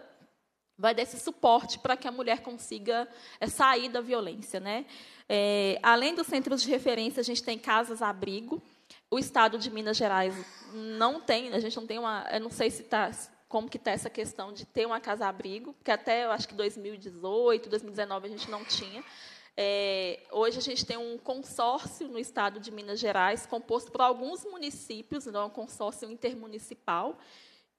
vai dar esse suporte para que a mulher consiga eh, sair da violência. Né? É, além dos centros de referência, a gente tem casas-abrigo. O Estado de Minas Gerais não tem, a gente não tem uma... Eu não sei se está como que está essa questão de ter uma casa-abrigo, porque até, eu acho que 2018, 2019, a gente não tinha. É, hoje a gente tem um consórcio no estado de Minas Gerais, composto por alguns municípios, então é um consórcio intermunicipal,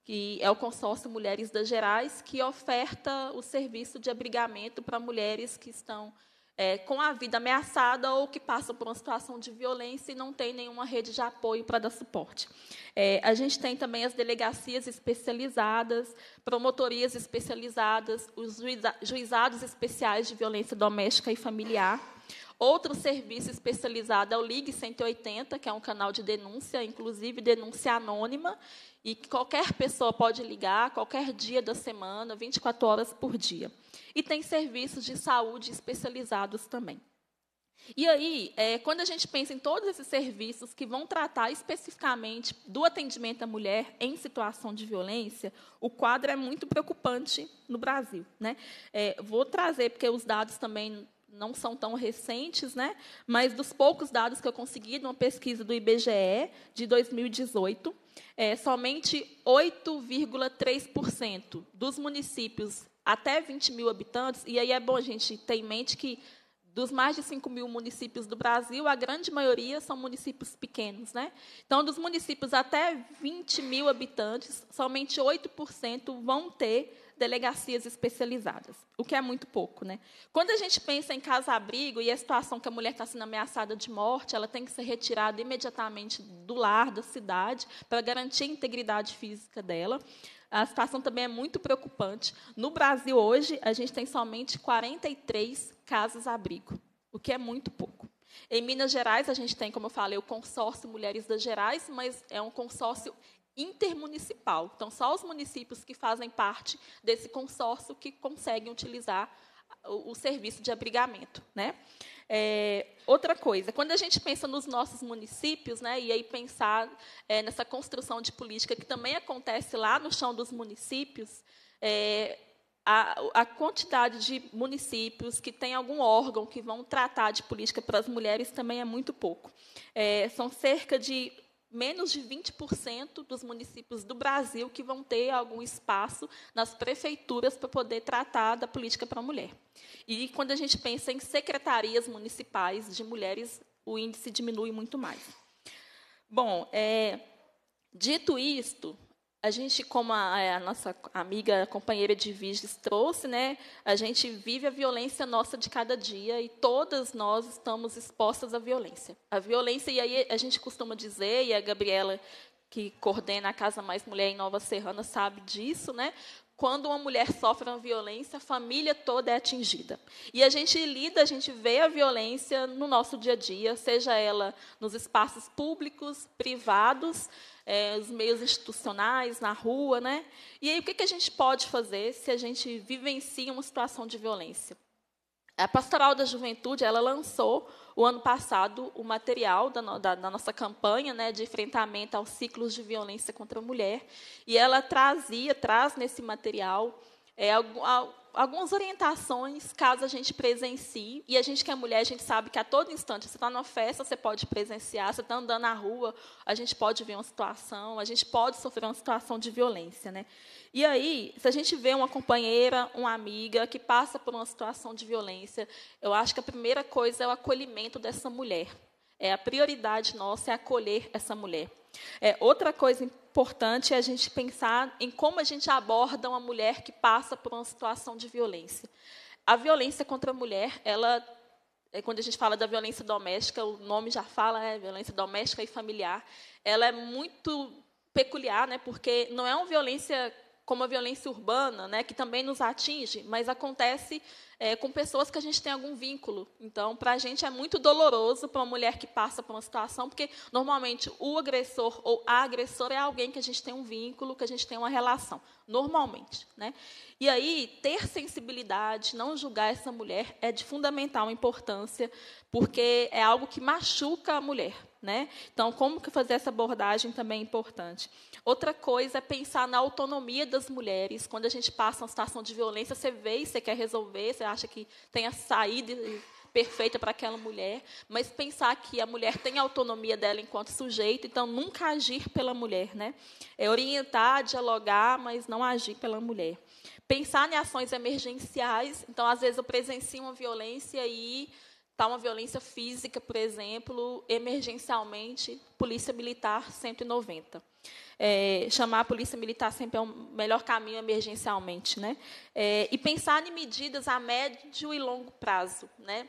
que é o consórcio Mulheres das Gerais, que oferta o serviço de abrigamento para mulheres que estão é, com a vida ameaçada ou que passam por uma situação de violência e não tem nenhuma rede de apoio para dar suporte. É, a gente tem também as delegacias especializadas, promotorias especializadas, os juiza, juizados especiais de violência doméstica e familiar. Outro serviço especializado é o Ligue 180, que é um canal de denúncia, inclusive denúncia anônima, e qualquer pessoa pode ligar, qualquer dia da semana, 24 horas por dia. E tem serviços de saúde especializados também. E aí, é, quando a gente pensa em todos esses serviços que vão tratar especificamente do atendimento à mulher em situação de violência, o quadro é muito preocupante no Brasil. Né? É, vou trazer, porque os dados também não são tão recentes, né? mas dos poucos dados que eu consegui numa pesquisa do IBGE de 2018, é, somente 8,3% dos municípios até 20 mil habitantes, e aí é bom a gente ter em mente que dos mais de 5 mil municípios do Brasil, a grande maioria são municípios pequenos. Né? Então, dos municípios até 20 mil habitantes, somente 8% vão ter delegacias especializadas, o que é muito pouco. Né? Quando a gente pensa em casa-abrigo e a situação que a mulher está sendo ameaçada de morte, ela tem que ser retirada imediatamente do lar, da cidade, para garantir a integridade física dela. A situação também é muito preocupante. No Brasil, hoje, a gente tem somente 43 casas-abrigo, o que é muito pouco. Em Minas Gerais, a gente tem, como eu falei, o consórcio Mulheres das Gerais, mas é um consórcio intermunicipal. Então, só os municípios que fazem parte desse consórcio que conseguem utilizar o, o serviço de abrigamento. Né? É, outra coisa, quando a gente pensa nos nossos municípios, né, e aí pensar é, nessa construção de política que também acontece lá no chão dos municípios, é, a, a, quantidade de municípios que tem algum órgão que vão tratar de política para as mulheres também é muito pouco. É, são cerca de menos de 20% dos municípios do Brasil que vão ter algum espaço nas prefeituras para poder tratar da política para a mulher. E quando a gente pensa em secretarias municipais de mulheres, o índice diminui muito mais. Bom, é, dito isto, a gente, como a, é, a, nossa amiga, companheira de Vigis trouxe, né, a gente vive a violência nossa de cada dia e todas nós estamos expostas à violência. A violência, e aí a gente costuma dizer, e a Gabriela, que coordena a Casa Mais Mulher em Nova Serrana, sabe disso, né? quando uma mulher sofre uma violência, a família toda é atingida. E a gente lida, a gente vê a violência no nosso dia a dia, seja ela nos espaços públicos, privados, é, os meios institucionais, na rua. Né? E aí, o que, que a gente pode fazer se a gente vivencia uma situação de violência? A Pastoral da Juventude ela lançou o ano passado, o material da, da, da nossa campanha né, de enfrentamento aos ciclos de violência contra a mulher, e ela trazia, traz nesse material é, algumas orientações caso a gente presencie. E a gente que é mulher, a gente sabe que a todo instante, você está numa festa, você pode presenciar, você está andando na rua, a gente pode ver uma situação, a gente pode sofrer uma situação de violência. Né? E aí, se a gente vê uma companheira, uma amiga que passa por uma situação de violência, eu acho que a primeira coisa é o acolhimento dessa mulher. É a prioridade nossa é acolher essa mulher. É, outra coisa importante importante é a gente pensar em como a gente aborda uma mulher que passa por uma situação de violência. A violência contra a mulher, ela é, quando a gente fala da violência doméstica, o nome já fala, né, violência doméstica e familiar, ela é muito peculiar, né, porque não é uma violência como a violência urbana, né, que também nos atinge, mas acontece é, com pessoas que a gente tem algum vínculo. Então, para a gente é muito doloroso para uma mulher que passa por uma situação, porque normalmente o agressor ou a agressora é alguém que a gente tem um vínculo, que a gente tem uma relação, normalmente, né? E aí ter sensibilidade, não julgar essa mulher é de fundamental importância, porque é algo que machuca a mulher né? Então, como que fazer essa abordagem também é importante. Outra coisa é pensar na autonomia das mulheres. Quando a gente passa uma situação de violência, você vê e você quer resolver, você acha que tem a saída perfeita para aquela mulher, mas pensar que a mulher tem a autonomia dela enquanto sujeito, então nunca agir pela mulher, né? É orientar, dialogar, mas não agir pela mulher. Pensar em ações emergenciais, então às vezes eu presencio uma violência e Está uma violência física, por exemplo, emergencialmente, Polícia Militar 190. É, chamar a Polícia Militar sempre é o melhor caminho emergencialmente. Né? É, e pensar em medidas a médio e longo prazo. Né?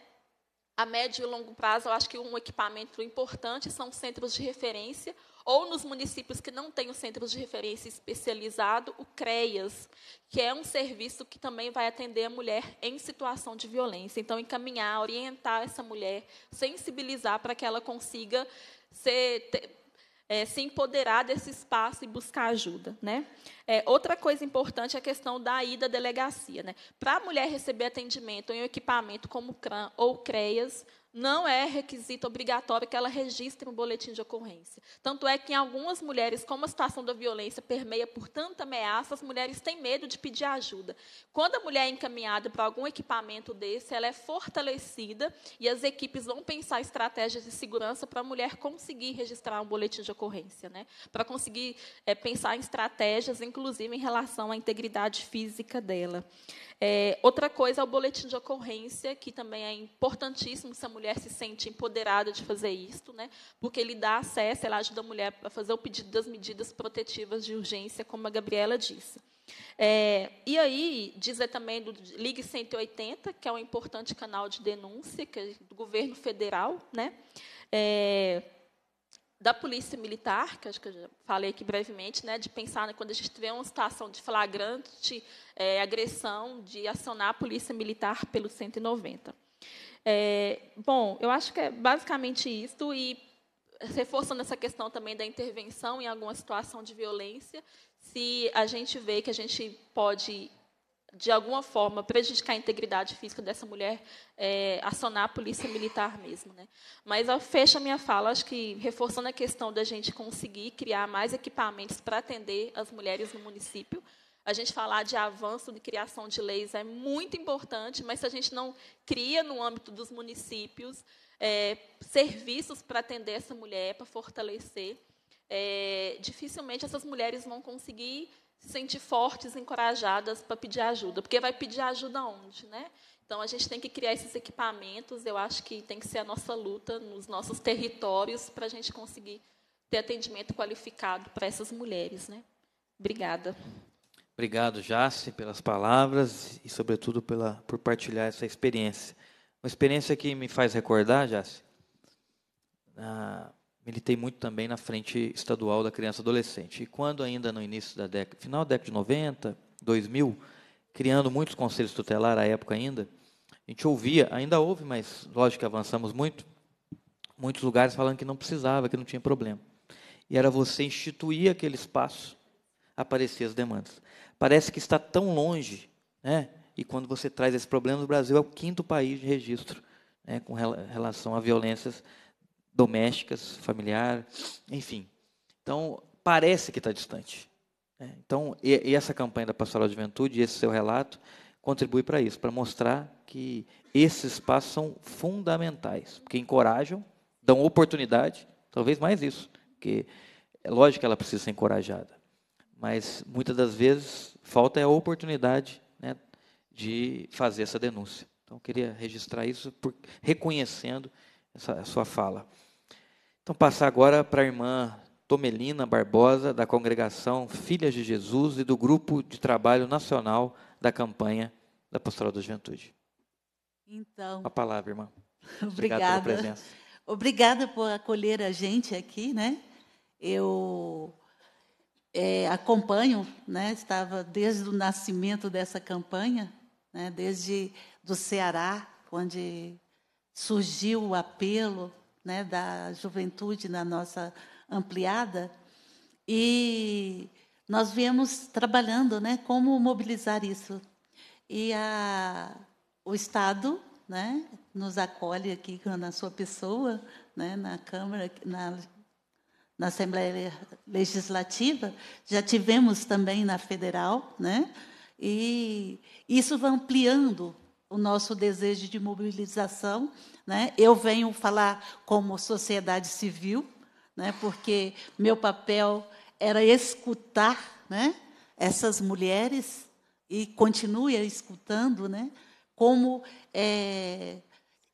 a médio e longo prazo, eu acho que um equipamento importante são os centros de referência, ou nos municípios que não têm o centro de referência especializado, o CREAS, que é um serviço que também vai atender a mulher em situação de violência. Então, encaminhar, orientar essa mulher, sensibilizar para que ela consiga ser, ter, é, se empoderar desse espaço e buscar ajuda. Né? É, outra coisa importante é a questão da ida à delegacia. Né? Para a mulher receber atendimento em um equipamento como CRAM ou CREAS, não é requisito obrigatório que ela registre um boletim de ocorrência. Tanto é que em algumas mulheres, como a situação da violência permeia por tanta ameaça, as mulheres têm medo de pedir ajuda. Quando a mulher é encaminhada para algum equipamento desse, ela é fortalecida e as equipes vão pensar estratégias de segurança para a mulher conseguir registrar um boletim de ocorrência, né? Para conseguir é, pensar em estratégias, inclusive em relação à integridade física dela. É, outra coisa é o boletim de ocorrência, que também é importantíssimo se a mulher se sente empoderada de fazer isto, né? porque ele dá acesso, ela ajuda a mulher a fazer o pedido das medidas protetivas de urgência, como a Gabriela disse. É, e aí, dizer também do Ligue 180, que é um importante canal de denúncia que é do governo federal, né? É, da polícia militar, que acho que eu já falei aqui brevemente, né, de pensar né, quando a gente tiver uma situação de flagrante é, agressão, de acionar a polícia militar pelo 190. É, bom, eu acho que é basicamente isso e reforçando essa questão também da intervenção em alguma situação de violência, se a gente vê que a gente pode de alguma forma, prejudicar a integridade física dessa mulher, é, acionar a polícia militar mesmo. Né? Mas eu fecho a minha fala, acho que reforçando a questão da gente conseguir criar mais equipamentos para atender as mulheres no município. A gente falar de avanço de criação de leis é muito importante, mas se a gente não cria no âmbito dos municípios é, serviços para atender essa mulher, para fortalecer, é, dificilmente essas mulheres vão conseguir se sentir fortes, encorajadas para pedir ajuda, porque vai pedir ajuda onde, né? Então a gente tem que criar esses equipamentos. Eu acho que tem que ser a nossa luta nos nossos territórios para a gente conseguir ter atendimento qualificado para essas mulheres, né? Obrigada. Obrigado, Jace, pelas palavras e sobretudo pela por partilhar essa experiência. Uma experiência que me faz recordar, Jace, ah, militei muito também na frente estadual da criança e adolescente. E quando ainda no início da década, final da década de 90, 2000, criando muitos conselhos tutelares à época ainda, a gente ouvia, ainda houve, mas lógico que avançamos muito, muitos lugares falando que não precisava, que não tinha problema. E era você instituir aquele espaço, aparecer as demandas. Parece que está tão longe, né? E quando você traz esse problema, o Brasil é o quinto país de registro né, com relação a violências domésticas, familiar, enfim. Então, parece que está distante. Né? Então, e, e essa campanha da Pastoral de Juventude, esse seu relato, contribui para isso, para mostrar que esses espaços são fundamentais, porque encorajam, dão oportunidade, talvez mais isso, porque é lógico que ela precisa ser encorajada, mas muitas das vezes falta é a oportunidade né, de fazer essa denúncia. Então, eu queria registrar isso, por, reconhecendo essa sua fala. Então, passar agora para a irmã Tomelina Barbosa, da congregação Filhas de Jesus e do Grupo de Trabalho Nacional da Campanha da Pastoral da Juventude. Então. A palavra, irmã. Obrigada. Obrigada pela presença. Obrigada por acolher a gente aqui, né? Eu é, acompanho, né? Estava desde o nascimento dessa campanha, né? Desde do Ceará, onde surgiu o apelo né, da juventude na nossa ampliada. E nós viemos trabalhando né, como mobilizar isso. E a, o Estado né, nos acolhe aqui na sua pessoa, né, na Câmara, na, na Assembleia Legislativa, já tivemos também na Federal, né, e isso vai ampliando o nosso desejo de mobilização né? Eu venho falar como sociedade civil, né? porque meu papel era escutar né? essas mulheres e continue escutando, né? como é,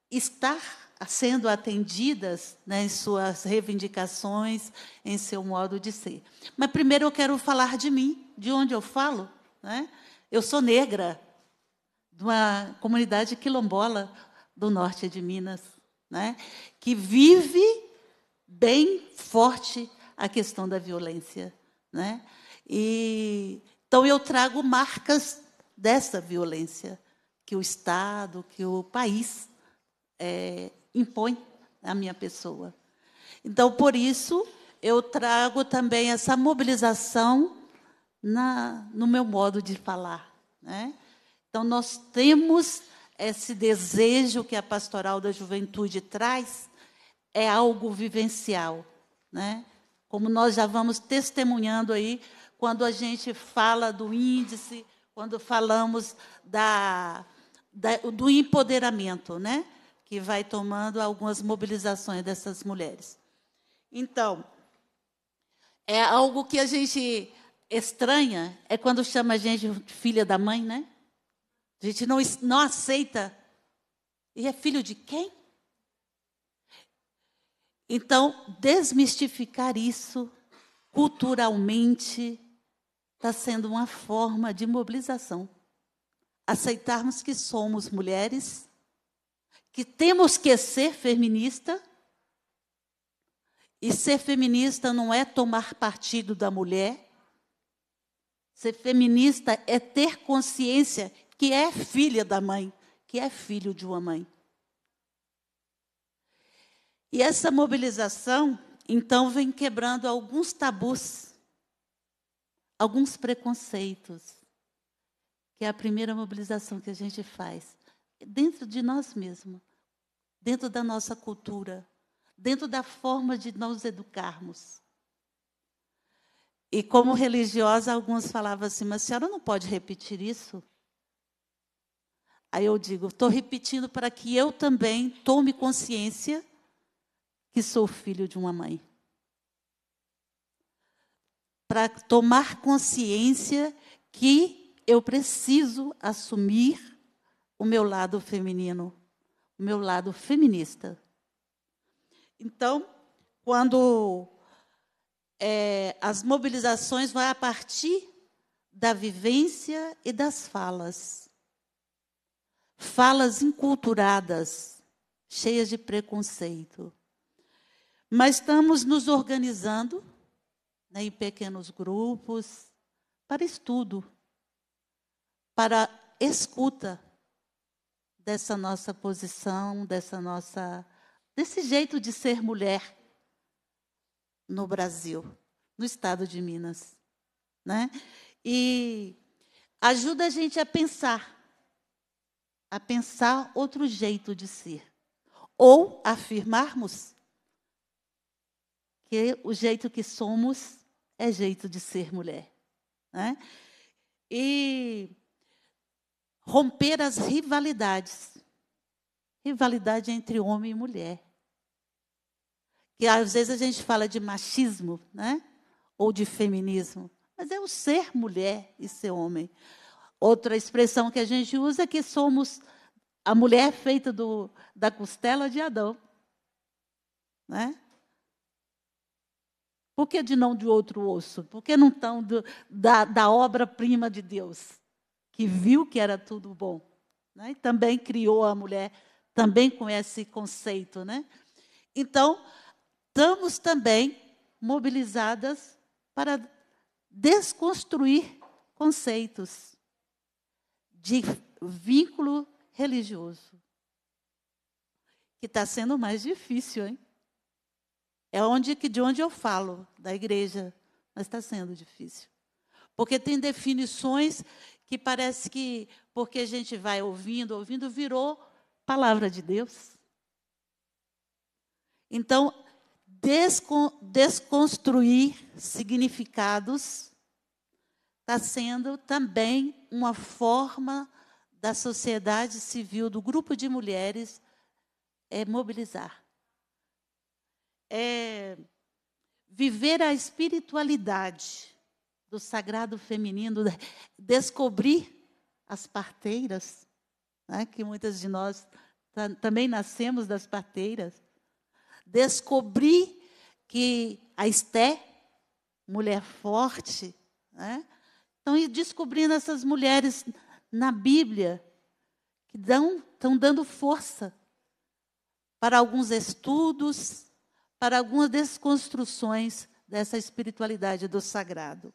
estar sendo atendidas né, em suas reivindicações, em seu modo de ser. Mas primeiro eu quero falar de mim, de onde eu falo. Né? Eu sou negra, de uma comunidade quilombola do norte de Minas, né? que vive bem forte a questão da violência. Né? E, então, eu trago marcas dessa violência que o Estado, que o país é, impõe à minha pessoa. Então, por isso, eu trago também essa mobilização na, no meu modo de falar. Né? Então, nós temos esse desejo que a pastoral da juventude traz é algo vivencial, né? Como nós já vamos testemunhando aí quando a gente fala do índice, quando falamos da, da do empoderamento, né? Que vai tomando algumas mobilizações dessas mulheres. Então, é algo que a gente estranha é quando chama a gente de filha da mãe, né? A gente não, não aceita. E é filho de quem? Então, desmistificar isso culturalmente está sendo uma forma de mobilização. Aceitarmos que somos mulheres, que temos que ser feminista. E ser feminista não é tomar partido da mulher. Ser feminista é ter consciência que é filha da mãe, que é filho de uma mãe. E essa mobilização, então, vem quebrando alguns tabus, alguns preconceitos, que é a primeira mobilização que a gente faz, dentro de nós mesmos, dentro da nossa cultura, dentro da forma de nos educarmos. E como religiosa, alguns falavam assim, mas a senhora não pode repetir isso? Aí eu digo, estou repetindo para que eu também tome consciência que sou filho de uma mãe. Para tomar consciência que eu preciso assumir o meu lado feminino, o meu lado feminista. Então, quando é, as mobilizações vão a partir da vivência e das falas falas enculturadas, cheias de preconceito. Mas estamos nos organizando né, em pequenos grupos para estudo, para escuta dessa nossa posição, dessa nossa desse jeito de ser mulher no Brasil, no estado de Minas, né? E ajuda a gente a pensar a pensar outro jeito de ser. Ou afirmarmos que o jeito que somos é jeito de ser mulher. Né? E romper as rivalidades rivalidade entre homem e mulher. Que às vezes a gente fala de machismo né? ou de feminismo, mas é o ser mulher e ser homem. Outra expressão que a gente usa é que somos a mulher feita do, da costela de Adão. Né? Por que de não de outro osso? Por que não tão do, da, da obra-prima de Deus, que viu que era tudo bom? Né? E também criou a mulher, também com esse conceito. Né? Então, estamos também mobilizadas para desconstruir conceitos de vínculo religioso. Que está sendo mais difícil, hein? É onde, de onde eu falo, da igreja, mas está sendo difícil. Porque tem definições que parece que, porque a gente vai ouvindo, ouvindo, virou palavra de Deus. Então, descon, desconstruir significados está sendo também uma forma da sociedade civil, do grupo de mulheres, é, mobilizar. É, viver a espiritualidade do sagrado feminino, descobrir as parteiras, né, que muitas de nós também nascemos das parteiras, descobrir que a Esté, mulher forte, né, Estão descobrindo essas mulheres na Bíblia que dão, estão dando força para alguns estudos, para algumas desconstruções dessa espiritualidade do sagrado.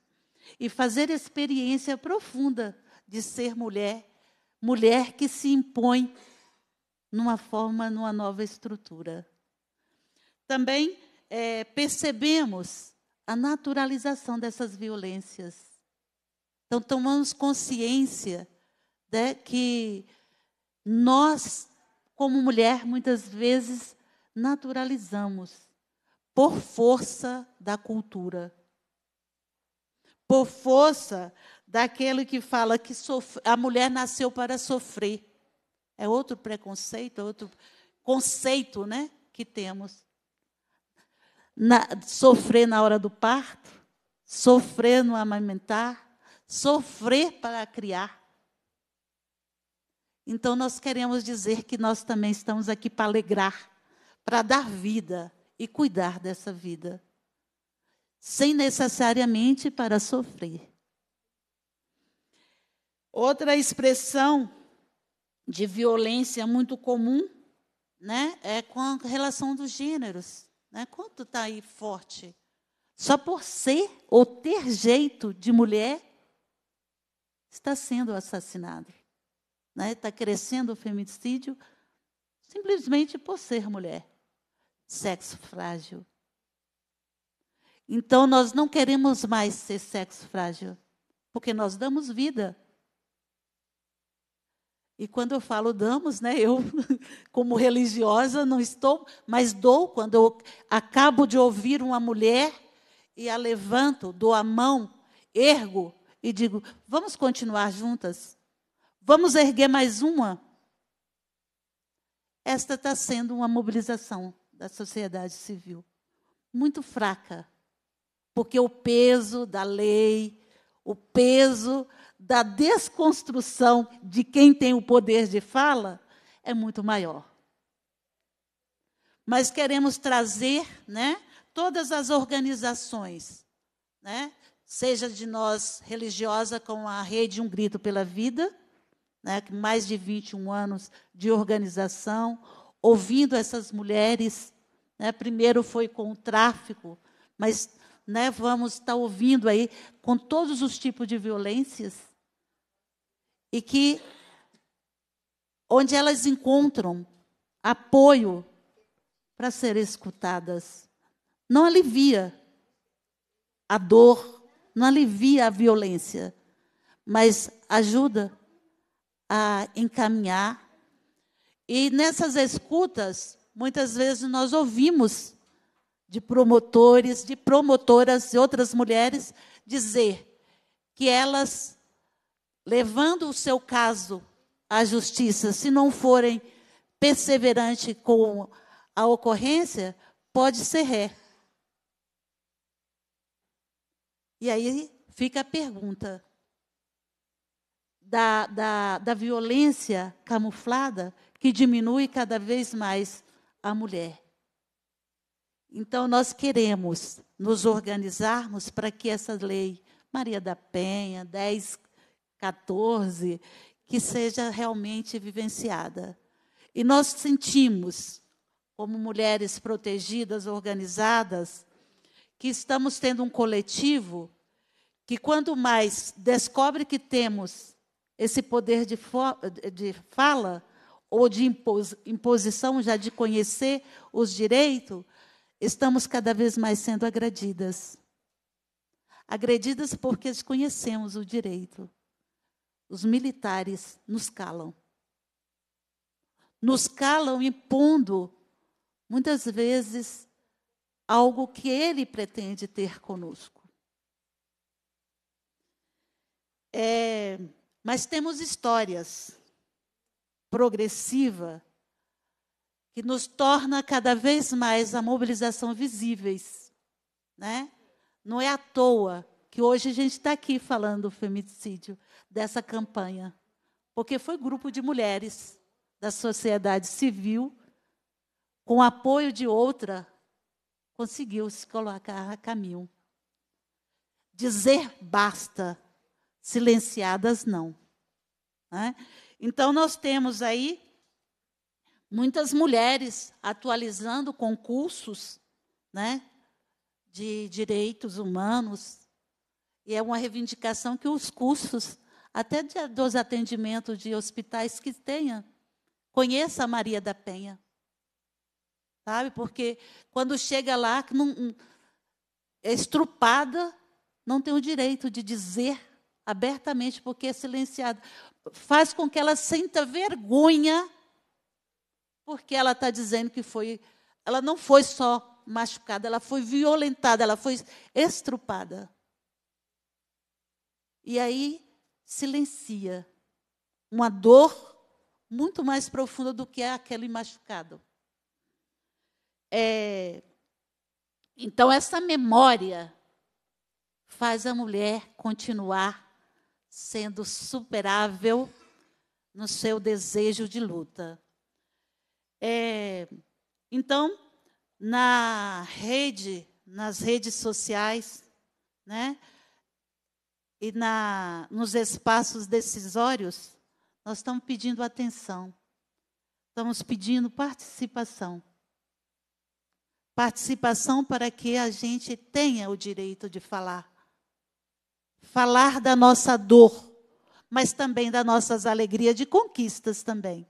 E fazer experiência profunda de ser mulher, mulher que se impõe numa forma, numa nova estrutura. Também é, percebemos a naturalização dessas violências então, tomamos consciência né, que nós, como mulher, muitas vezes naturalizamos por força da cultura, por força daquele que fala que a mulher nasceu para sofrer. É outro preconceito, é outro conceito né, que temos. Na, sofrer na hora do parto, sofrer no amamentar, sofrer para criar. Então, nós queremos dizer que nós também estamos aqui para alegrar, para dar vida e cuidar dessa vida, sem necessariamente para sofrer. Outra expressão de violência muito comum né, é com a relação dos gêneros. Né? Quanto está aí forte? Só por ser ou ter jeito de mulher está sendo assassinado, Né? Está crescendo o feminicídio simplesmente por ser mulher. Sexo frágil. Então, nós não queremos mais ser sexo frágil, porque nós damos vida. E quando eu falo damos, né, eu, como religiosa, não estou, mas dou quando eu acabo de ouvir uma mulher e a levanto, dou a mão, ergo, e digo: vamos continuar juntas? Vamos erguer mais uma? Esta está sendo uma mobilização da sociedade civil muito fraca, porque o peso da lei, o peso da desconstrução de quem tem o poder de fala é muito maior. Mas queremos trazer né, todas as organizações, né, seja de nós religiosa com a rede Um Grito pela Vida, né, mais de 21 anos de organização, ouvindo essas mulheres. Né, primeiro foi com o tráfico, mas né, vamos estar tá ouvindo aí com todos os tipos de violências e que onde elas encontram apoio para serem escutadas, não alivia a dor não alivia a violência, mas ajuda a encaminhar. E nessas escutas, muitas vezes nós ouvimos de promotores, de promotoras e outras mulheres dizer que elas, levando o seu caso à justiça, se não forem perseverantes com a ocorrência, pode ser ré. E aí fica a pergunta da, da, da violência camuflada que diminui cada vez mais a mulher. Então, nós queremos nos organizarmos para que essa lei Maria da Penha, 10, 14, que seja realmente vivenciada. E nós sentimos, como mulheres protegidas, organizadas, que estamos tendo um coletivo que, quando mais descobre que temos esse poder de, de fala ou de impos imposição já de conhecer os direitos, estamos cada vez mais sendo agredidas. Agredidas porque desconhecemos o direito. Os militares nos calam. Nos calam impondo, muitas vezes, algo que Ele pretende ter conosco. É, mas temos histórias progressiva que nos torna cada vez mais a mobilização visíveis, né? Não é à toa que hoje a gente está aqui falando do feminicídio dessa campanha, porque foi grupo de mulheres da sociedade civil com apoio de outra conseguiu se colocar a caminho. Dizer basta, silenciadas não. Né? Então, nós temos aí muitas mulheres atualizando concursos né, de direitos humanos, e é uma reivindicação que os cursos, até de, dos atendimentos de hospitais que tenha, conheça a Maria da Penha sabe? Porque quando chega lá, não, hum, é estrupada, não tem o direito de dizer abertamente, porque é silenciada. Faz com que ela sinta vergonha, porque ela está dizendo que foi. Ela não foi só machucada, ela foi violentada, ela foi estrupada. E aí silencia uma dor muito mais profunda do que aquele machucado é, então, essa memória faz a mulher continuar sendo superável no seu desejo de luta. É, então, na rede, nas redes sociais, né, e na, nos espaços decisórios, nós estamos pedindo atenção, estamos pedindo participação participação para que a gente tenha o direito de falar. Falar da nossa dor, mas também das nossas alegrias de conquistas também,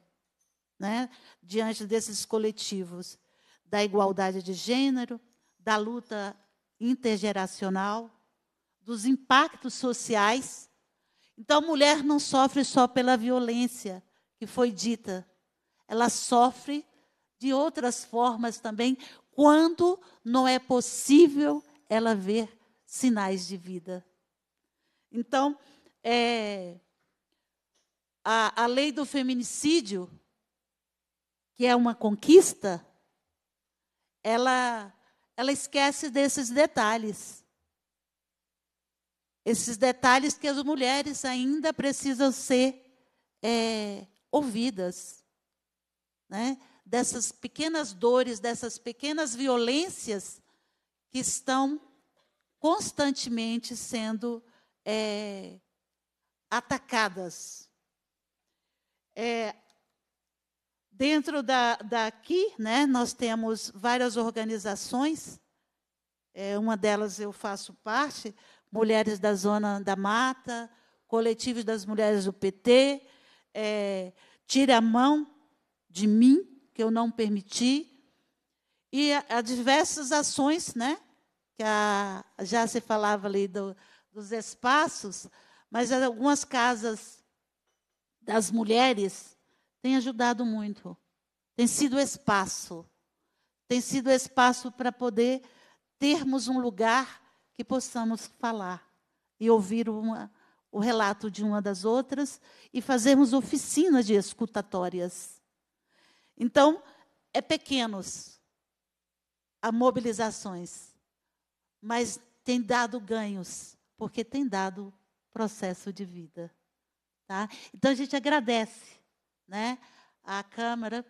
né? diante desses coletivos da igualdade de gênero, da luta intergeracional, dos impactos sociais. Então, a mulher não sofre só pela violência que foi dita, ela sofre de outras formas também, quando não é possível ela ver sinais de vida. Então, é, a, a lei do feminicídio, que é uma conquista, ela, ela esquece desses detalhes. Esses detalhes que as mulheres ainda precisam ser é, ouvidas. Né? dessas pequenas dores, dessas pequenas violências que estão constantemente sendo é, atacadas. É, dentro da, daqui, né, nós temos várias organizações, é, uma delas eu faço parte, Mulheres da Zona da Mata, Coletivos das Mulheres do PT, é, Tira a Mão de Mim, que eu não permiti, e há diversas ações, né? Que a, já se falava ali do, dos espaços, mas algumas casas das mulheres têm ajudado muito. Tem sido espaço. Tem sido espaço para poder termos um lugar que possamos falar e ouvir uma, o relato de uma das outras e fazermos oficinas de escutatórias então, é pequenos a mobilizações, mas tem dado ganhos, porque tem dado processo de vida. Tá? Então, a gente agradece né, à Câmara,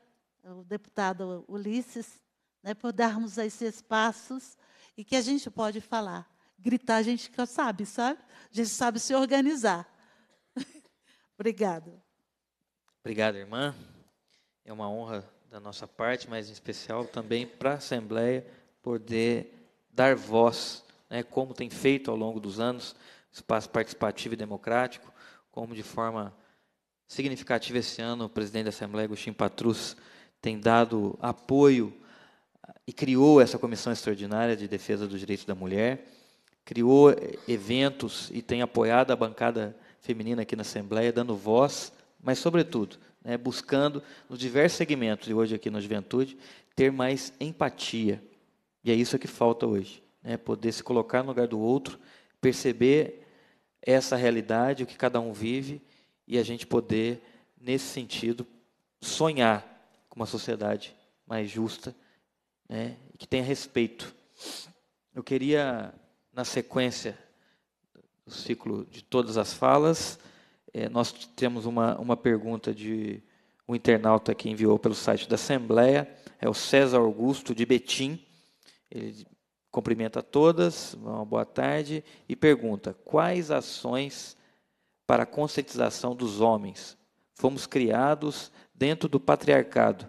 ao deputado Ulisses, né, por darmos esses espaços e que a gente pode falar. Gritar a gente sabe, sabe? A gente sabe se organizar. Obrigada. Obrigado, irmã. É uma honra da nossa parte, mas em especial também para a Assembleia poder dar voz, né, como tem feito ao longo dos anos, espaço participativo e democrático, como de forma significativa esse ano o presidente da Assembleia, Agostinho Patrus, tem dado apoio e criou essa comissão extraordinária de defesa dos direitos da mulher, criou eventos e tem apoiado a bancada feminina aqui na Assembleia, dando voz, mas sobretudo né, buscando nos diversos segmentos, e hoje aqui na juventude, ter mais empatia. E é isso que falta hoje, né, poder se colocar no lugar do outro, perceber essa realidade, o que cada um vive, e a gente poder, nesse sentido, sonhar com uma sociedade mais justa né, que tenha respeito. Eu queria, na sequência do ciclo de todas as falas, é, nós temos uma, uma pergunta de um internauta que enviou pelo site da Assembleia, é o César Augusto de Betim. Ele cumprimenta todas, uma boa tarde, e pergunta: quais ações para a conscientização dos homens? Fomos criados dentro do patriarcado.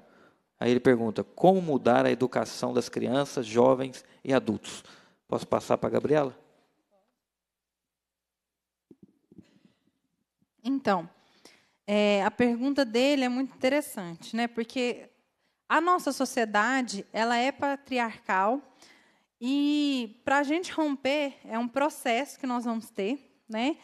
Aí ele pergunta: como mudar a educação das crianças, jovens e adultos? Posso passar para a Gabriela? Então, é, a pergunta dele é muito interessante, né? Porque a nossa sociedade ela é patriarcal e para a gente romper é um processo que nós vamos ter, né?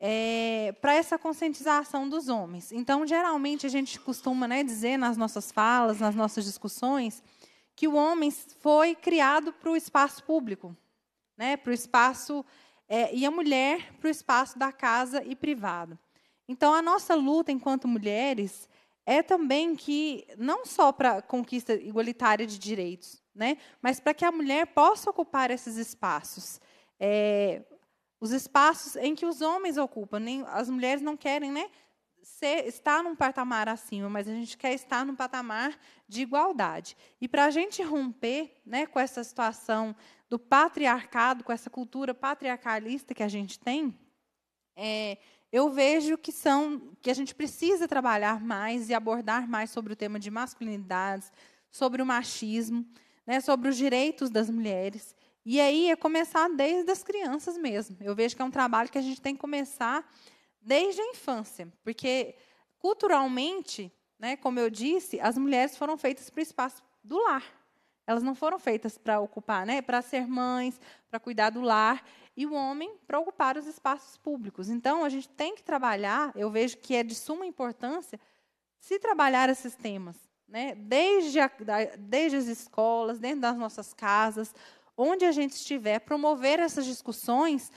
É, para essa conscientização dos homens. Então, geralmente a gente costuma né, dizer nas nossas falas, nas nossas discussões, que o homem foi criado para o espaço público, né? Para o espaço é, e a mulher para o espaço da casa e privado. Então, a nossa luta enquanto mulheres é também que, não só para a conquista igualitária de direitos, né, mas para que a mulher possa ocupar esses espaços. É, os espaços em que os homens ocupam. Nem, as mulheres não querem né, ser, estar num patamar acima, mas a gente quer estar num patamar de igualdade. E para a gente romper né, com essa situação do patriarcado, com essa cultura patriarcalista que a gente tem, é, eu vejo que são que a gente precisa trabalhar mais e abordar mais sobre o tema de masculinidades, sobre o machismo, né, sobre os direitos das mulheres. E aí é começar desde as crianças mesmo. Eu vejo que é um trabalho que a gente tem que começar desde a infância, porque culturalmente, né, como eu disse, as mulheres foram feitas para o espaço do lar. Elas não foram feitas para ocupar, né, para ser mães, para cuidar do lar e o homem para ocupar os espaços públicos. Então, a gente tem que trabalhar, eu vejo que é de suma importância se trabalhar esses temas, né? desde, a, desde as escolas, dentro das nossas casas, onde a gente estiver, promover essas discussões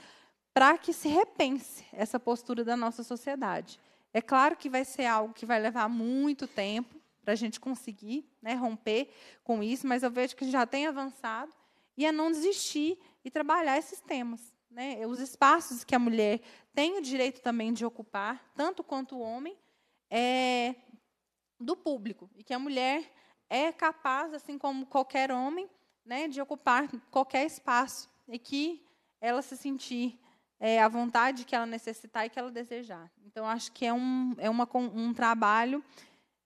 para que se repense essa postura da nossa sociedade. É claro que vai ser algo que vai levar muito tempo para a gente conseguir né, romper com isso, mas eu vejo que já tem avançado e a é não desistir e trabalhar esses temas. Né? É, os espaços que a mulher tem o direito também de ocupar, tanto quanto o homem, é, do público. E que a mulher é capaz, assim como qualquer homem, né, de ocupar qualquer espaço. E que ela se sentir é, a vontade que ela necessitar e que ela desejar. Então, acho que é um, é uma, um trabalho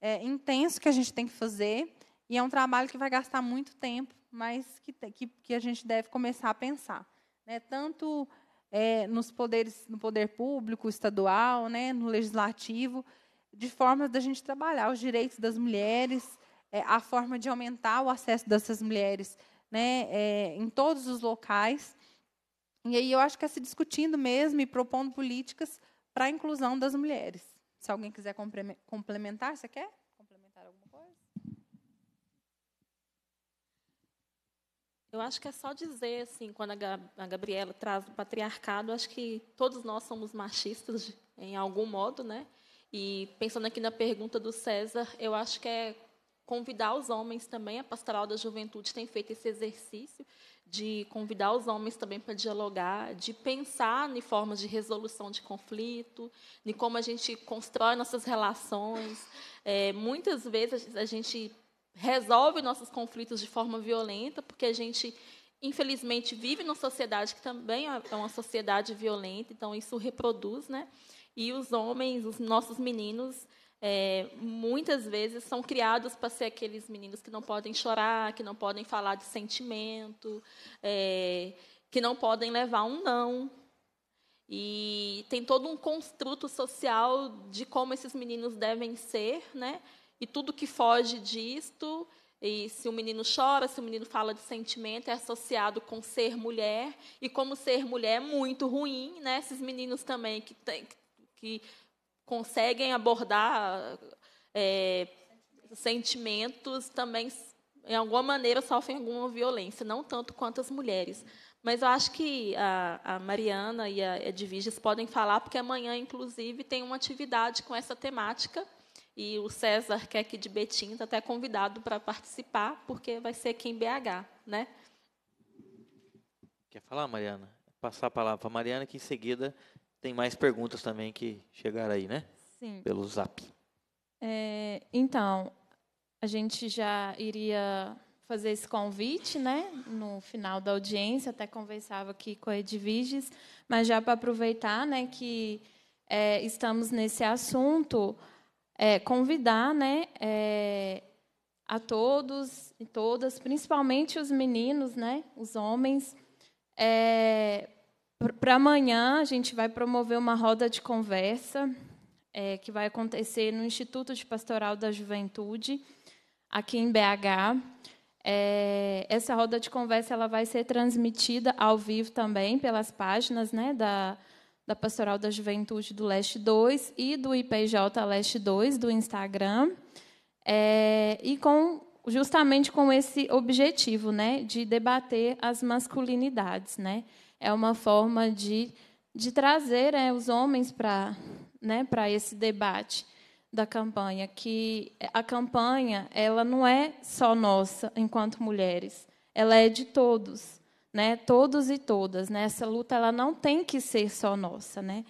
é, intenso que a gente tem que fazer. E é um trabalho que vai gastar muito tempo mas que, que, que a gente deve começar a pensar. Né? Tanto é, nos poderes, no poder público, estadual, né? no legislativo, de forma da gente trabalhar os direitos das mulheres, é, a forma de aumentar o acesso dessas mulheres né? É, em todos os locais. E aí eu acho que é se discutindo mesmo e propondo políticas para a inclusão das mulheres. Se alguém quiser complementar, você quer complementar alguma coisa? Eu acho que é só dizer, assim, quando a, Gab a Gabriela traz o patriarcado, acho que todos nós somos machistas de, em algum modo, né? E pensando aqui na pergunta do César, eu acho que é convidar os homens também. A Pastoral da Juventude tem feito esse exercício de convidar os homens também para dialogar, de pensar em formas de resolução de conflito, de como a gente constrói nossas relações. É, muitas vezes a gente resolve nossos conflitos de forma violenta, porque a gente, infelizmente, vive numa sociedade que também é, é uma sociedade violenta, então isso reproduz, né? E os homens, os nossos meninos, é, muitas vezes são criados para ser aqueles meninos que não podem chorar, que não podem falar de sentimento, é, que não podem levar um não. E tem todo um construto social de como esses meninos devem ser, né? E tudo que foge disto, e se o menino chora, se o menino fala de sentimento, é associado com ser mulher. E como ser mulher é muito ruim, né? esses meninos também que, tem, que conseguem abordar é, sentimentos também, em alguma maneira, sofrem alguma violência, não tanto quanto as mulheres. Mas eu acho que a, a Mariana e a Edviges podem falar, porque amanhã, inclusive, tem uma atividade com essa temática e o César, que é aqui de Betim, está até convidado para participar, porque vai ser aqui em BH, né? Quer falar, Mariana? Passar a palavra para Mariana, que em seguida tem mais perguntas também que chegaram aí, né? Sim. Pelo zap. É, então, a gente já iria fazer esse convite, né? No final da audiência, até conversava aqui com a Edviges, mas já para aproveitar, né, que é, estamos nesse assunto, é, convidar né, é, a todos e todas, principalmente os meninos, né, os homens, é, para amanhã a gente vai promover uma roda de conversa é, que vai acontecer no Instituto de Pastoral da Juventude, aqui em BH. É, essa roda de conversa ela vai ser transmitida ao vivo também pelas páginas né, da, da Pastoral da Juventude do Leste 2 e do IPJ Leste 2 do Instagram. É, e com justamente com esse objetivo, né, de debater as masculinidades, né? É uma forma de, de trazer é, os homens para né, para esse debate da campanha, que a campanha ela não é só nossa enquanto mulheres, ela é de todos né, todos e todas. Né? Essa luta ela não tem que ser só nossa, né?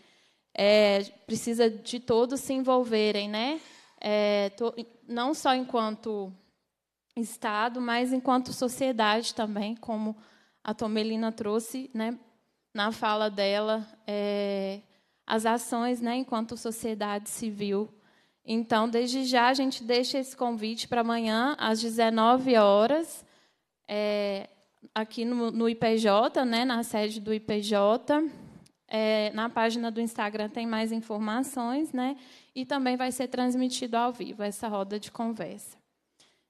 É, precisa de todos se envolverem, né? É, to, não só enquanto Estado, mas enquanto sociedade também, como a Tomelina trouxe, né? Na fala dela, é, as ações, né? Enquanto sociedade civil. Então, desde já a gente deixa esse convite para amanhã às 19 horas. É, aqui no, no IPJ, né, na sede do IPJ. É, na página do Instagram tem mais informações, né? E também vai ser transmitido ao vivo essa roda de conversa.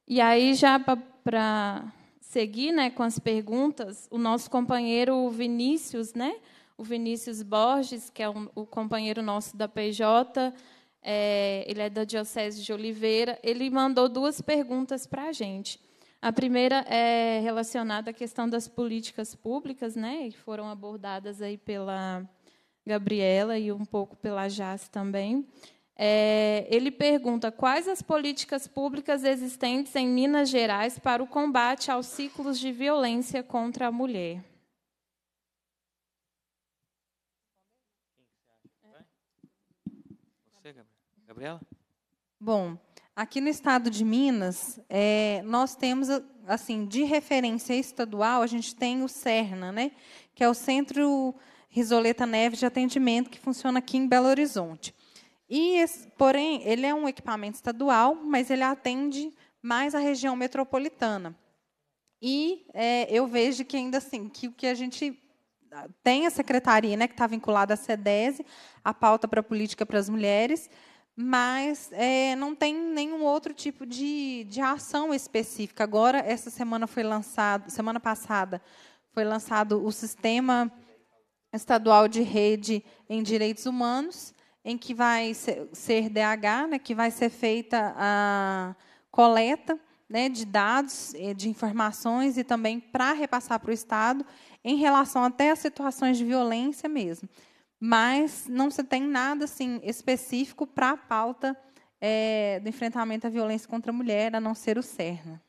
E aí, já para seguir né, com as perguntas, o nosso companheiro Vinícius, né? O Vinícius Borges, que é um, o companheiro nosso da PJ, é, ele é da Diocese de Oliveira, ele mandou duas perguntas para a gente. A primeira é relacionada à questão das políticas públicas, né, que foram abordadas aí pela Gabriela e um pouco pela Jace também. É, ele pergunta quais as políticas públicas existentes em Minas Gerais para o combate aos ciclos de violência contra a mulher. Você, Gabriela? Bom, Aqui no estado de Minas, é, nós temos, assim, de referência estadual, a gente tem o CERNA, né? que é o Centro Risoleta Neves de Atendimento, que funciona aqui em Belo Horizonte. E, porém, ele é um equipamento estadual, mas ele atende mais a região metropolitana. E é, eu vejo que ainda assim, que o que a gente ah, tem a secretaria, né, que está vinculada à CEDESE, a pauta para a política para as mulheres, mas é, não tem nenhum outro tipo de, de ação específica. Agora, essa semana foi lançado, semana passada, foi lançado o Sistema Estadual de Rede em Direitos Humanos, em que vai ser, ser DH, né, que vai ser feita a coleta né, de dados, de informações e também para repassar para o Estado em relação até às situações de violência mesmo mas não se tem nada assim específico para a pauta é, do enfrentamento à violência contra a mulher, a não ser o CERNA.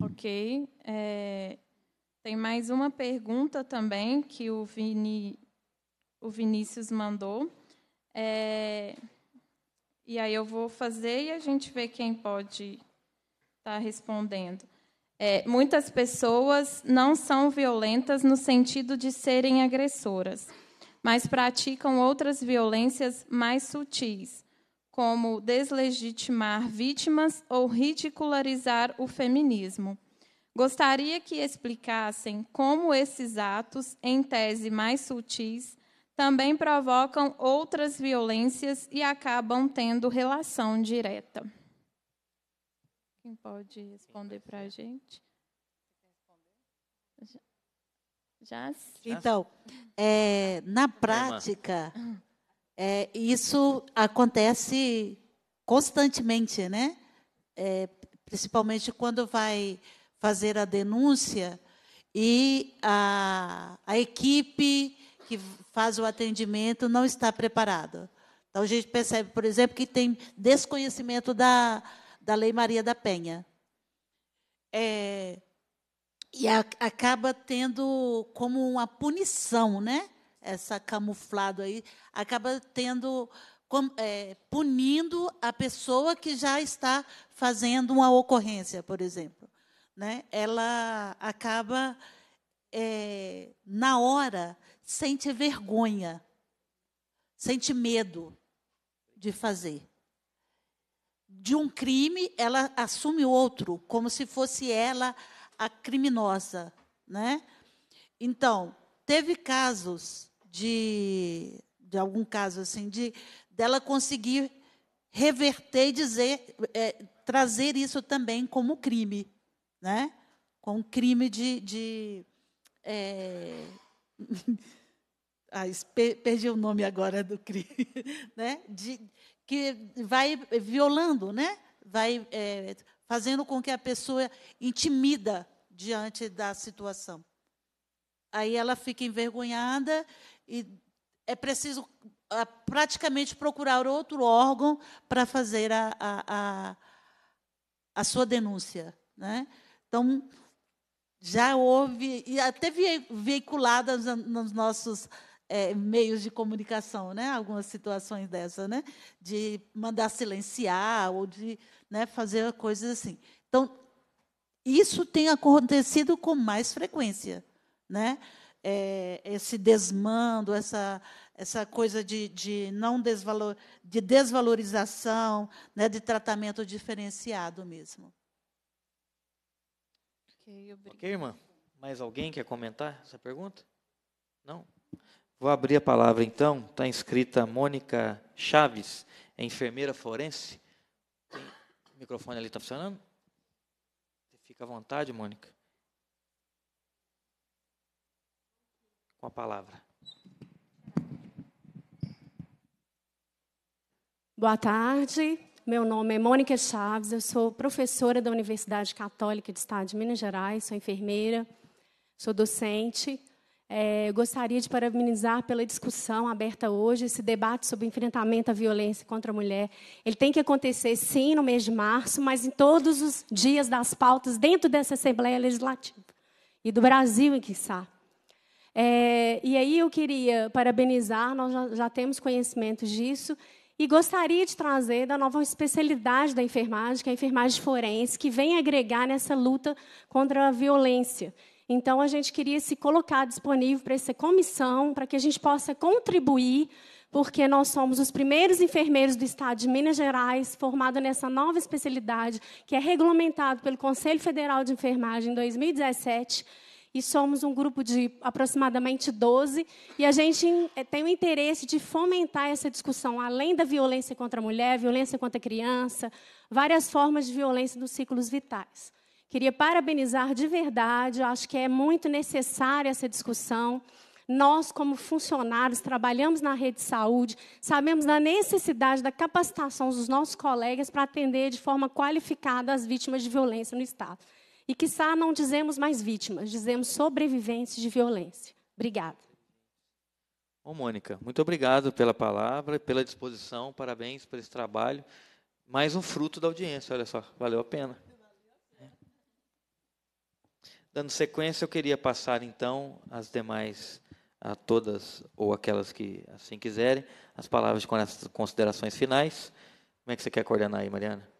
Ok. É, tem mais uma pergunta também que o, Vini, o Vinícius mandou. É, e aí eu vou fazer e a gente vê quem pode estar tá respondendo é, muitas pessoas não são violentas no sentido de serem agressoras, mas praticam outras violências mais sutis, como deslegitimar vítimas ou ridicularizar o feminismo. Gostaria que explicassem como esses atos, em tese mais sutis, também provocam outras violências e acabam tendo relação direta. Quem pode responder para a gente? Já? Então, é, na prática, é, isso acontece constantemente, né? É, principalmente quando vai fazer a denúncia e a, a equipe que faz o atendimento não está preparada. Então, a gente percebe, por exemplo, que tem desconhecimento da, da Lei Maria da Penha. É, e a, acaba tendo como uma punição, né? Essa camuflado aí acaba tendo com, é, punindo a pessoa que já está fazendo uma ocorrência, por exemplo, né? Ela acaba é, na hora sente vergonha, sente medo de fazer de um crime, ela assume outro, como se fosse ela a criminosa. Né? Então, teve casos de, de algum caso assim, de dela conseguir reverter e dizer, é, trazer isso também como crime, né? como crime de. de é... ah, perdi o nome agora do crime, né? de, que vai violando, né? vai é, fazendo com que a pessoa intimida diante da situação. Aí ela fica envergonhada e é preciso ah, praticamente procurar outro órgão para fazer a, a, a, a, sua denúncia. Né? Então, já houve, e até veiculada nos nossos é, meios de comunicação, né? Algumas situações dessa, né? De mandar silenciar ou de né, fazer coisas assim. Então, isso tem acontecido com mais frequência, né? É, esse desmando, essa essa coisa de, de não desvalor, de desvalorização, né, de tratamento diferenciado mesmo. Ok, okay irmã. Mais alguém quer comentar essa pergunta? Não? Vou abrir a palavra então, está inscrita Mônica Chaves, é enfermeira forense. Tem... O microfone ali está funcionando? Fica à vontade, Mônica. Com a palavra. Boa tarde, meu nome é Mônica Chaves, eu sou professora da Universidade Católica do Estado de Minas Gerais, sou enfermeira, sou docente é, gostaria de parabenizar pela discussão aberta hoje, esse debate sobre enfrentamento à violência contra a mulher. Ele tem que acontecer, sim, no mês de março, mas em todos os dias das pautas dentro dessa Assembleia Legislativa e do Brasil, em que está. É, e aí eu queria parabenizar, nós já, já temos conhecimento disso, e gostaria de trazer da nova especialidade da enfermagem, que é a enfermagem forense, que vem agregar nessa luta contra a violência. Então, a gente queria se colocar disponível para essa comissão, para que a gente possa contribuir, porque nós somos os primeiros enfermeiros do Estado de Minas Gerais, formado nessa nova especialidade, que é regulamentado pelo Conselho Federal de Enfermagem em 2017 e somos um grupo de aproximadamente 12, e a gente eh, tem o interesse de fomentar essa discussão, além da violência contra a mulher, violência contra a criança, várias formas de violência nos ciclos vitais. Queria parabenizar de verdade, eu acho que é muito necessária essa discussão. Nós, como funcionários, trabalhamos na rede de saúde, sabemos da necessidade da capacitação dos nossos colegas para atender de forma qualificada as vítimas de violência no Estado. E, que quiçá, não dizemos mais vítimas, dizemos sobreviventes de violência. Obrigada. Bom, Mônica, muito obrigado pela palavra, pela disposição, parabéns por esse trabalho. Mais um fruto da audiência, olha só, valeu a pena. Dando sequência, eu queria passar então as demais, a todas ou aquelas que assim quiserem, as palavras com as considerações finais. Como é que você quer coordenar aí, Mariana?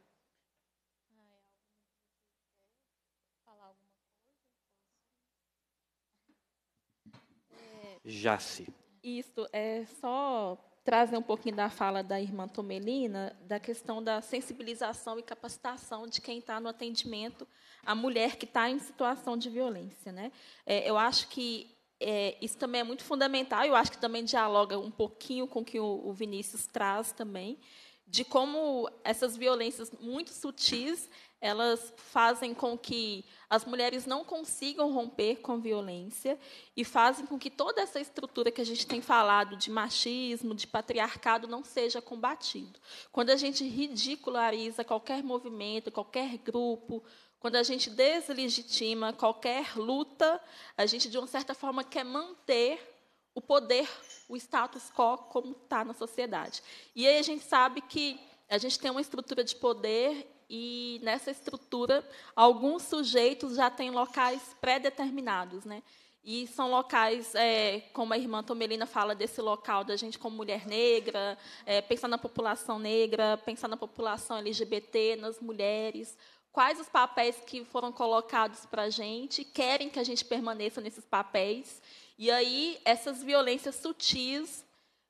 Já Jace. É, Isto, é só trazer um pouquinho da fala da irmã Tomelina, da questão da sensibilização e capacitação de quem está no atendimento à mulher que está em situação de violência. Né? É, eu acho que é, isso também é muito fundamental, eu acho que também dialoga um pouquinho com o que o, o Vinícius traz também, de como essas violências muito sutis elas fazem com que as mulheres não consigam romper com violência e fazem com que toda essa estrutura que a gente tem falado de machismo, de patriarcado, não seja combatido. Quando a gente ridiculariza qualquer movimento, qualquer grupo, quando a gente deslegitima qualquer luta, a gente, de uma certa forma, quer manter o poder, o status quo como está na sociedade. E aí a gente sabe que a gente tem uma estrutura de poder e nessa estrutura, alguns sujeitos já têm locais pré-determinados, né? E são locais, é, como a irmã Tomelina fala, desse local da gente como mulher negra, é, pensar na população negra, pensar na população LGBT, nas mulheres. Quais os papéis que foram colocados para a gente, querem que a gente permaneça nesses papéis. E aí, essas violências sutis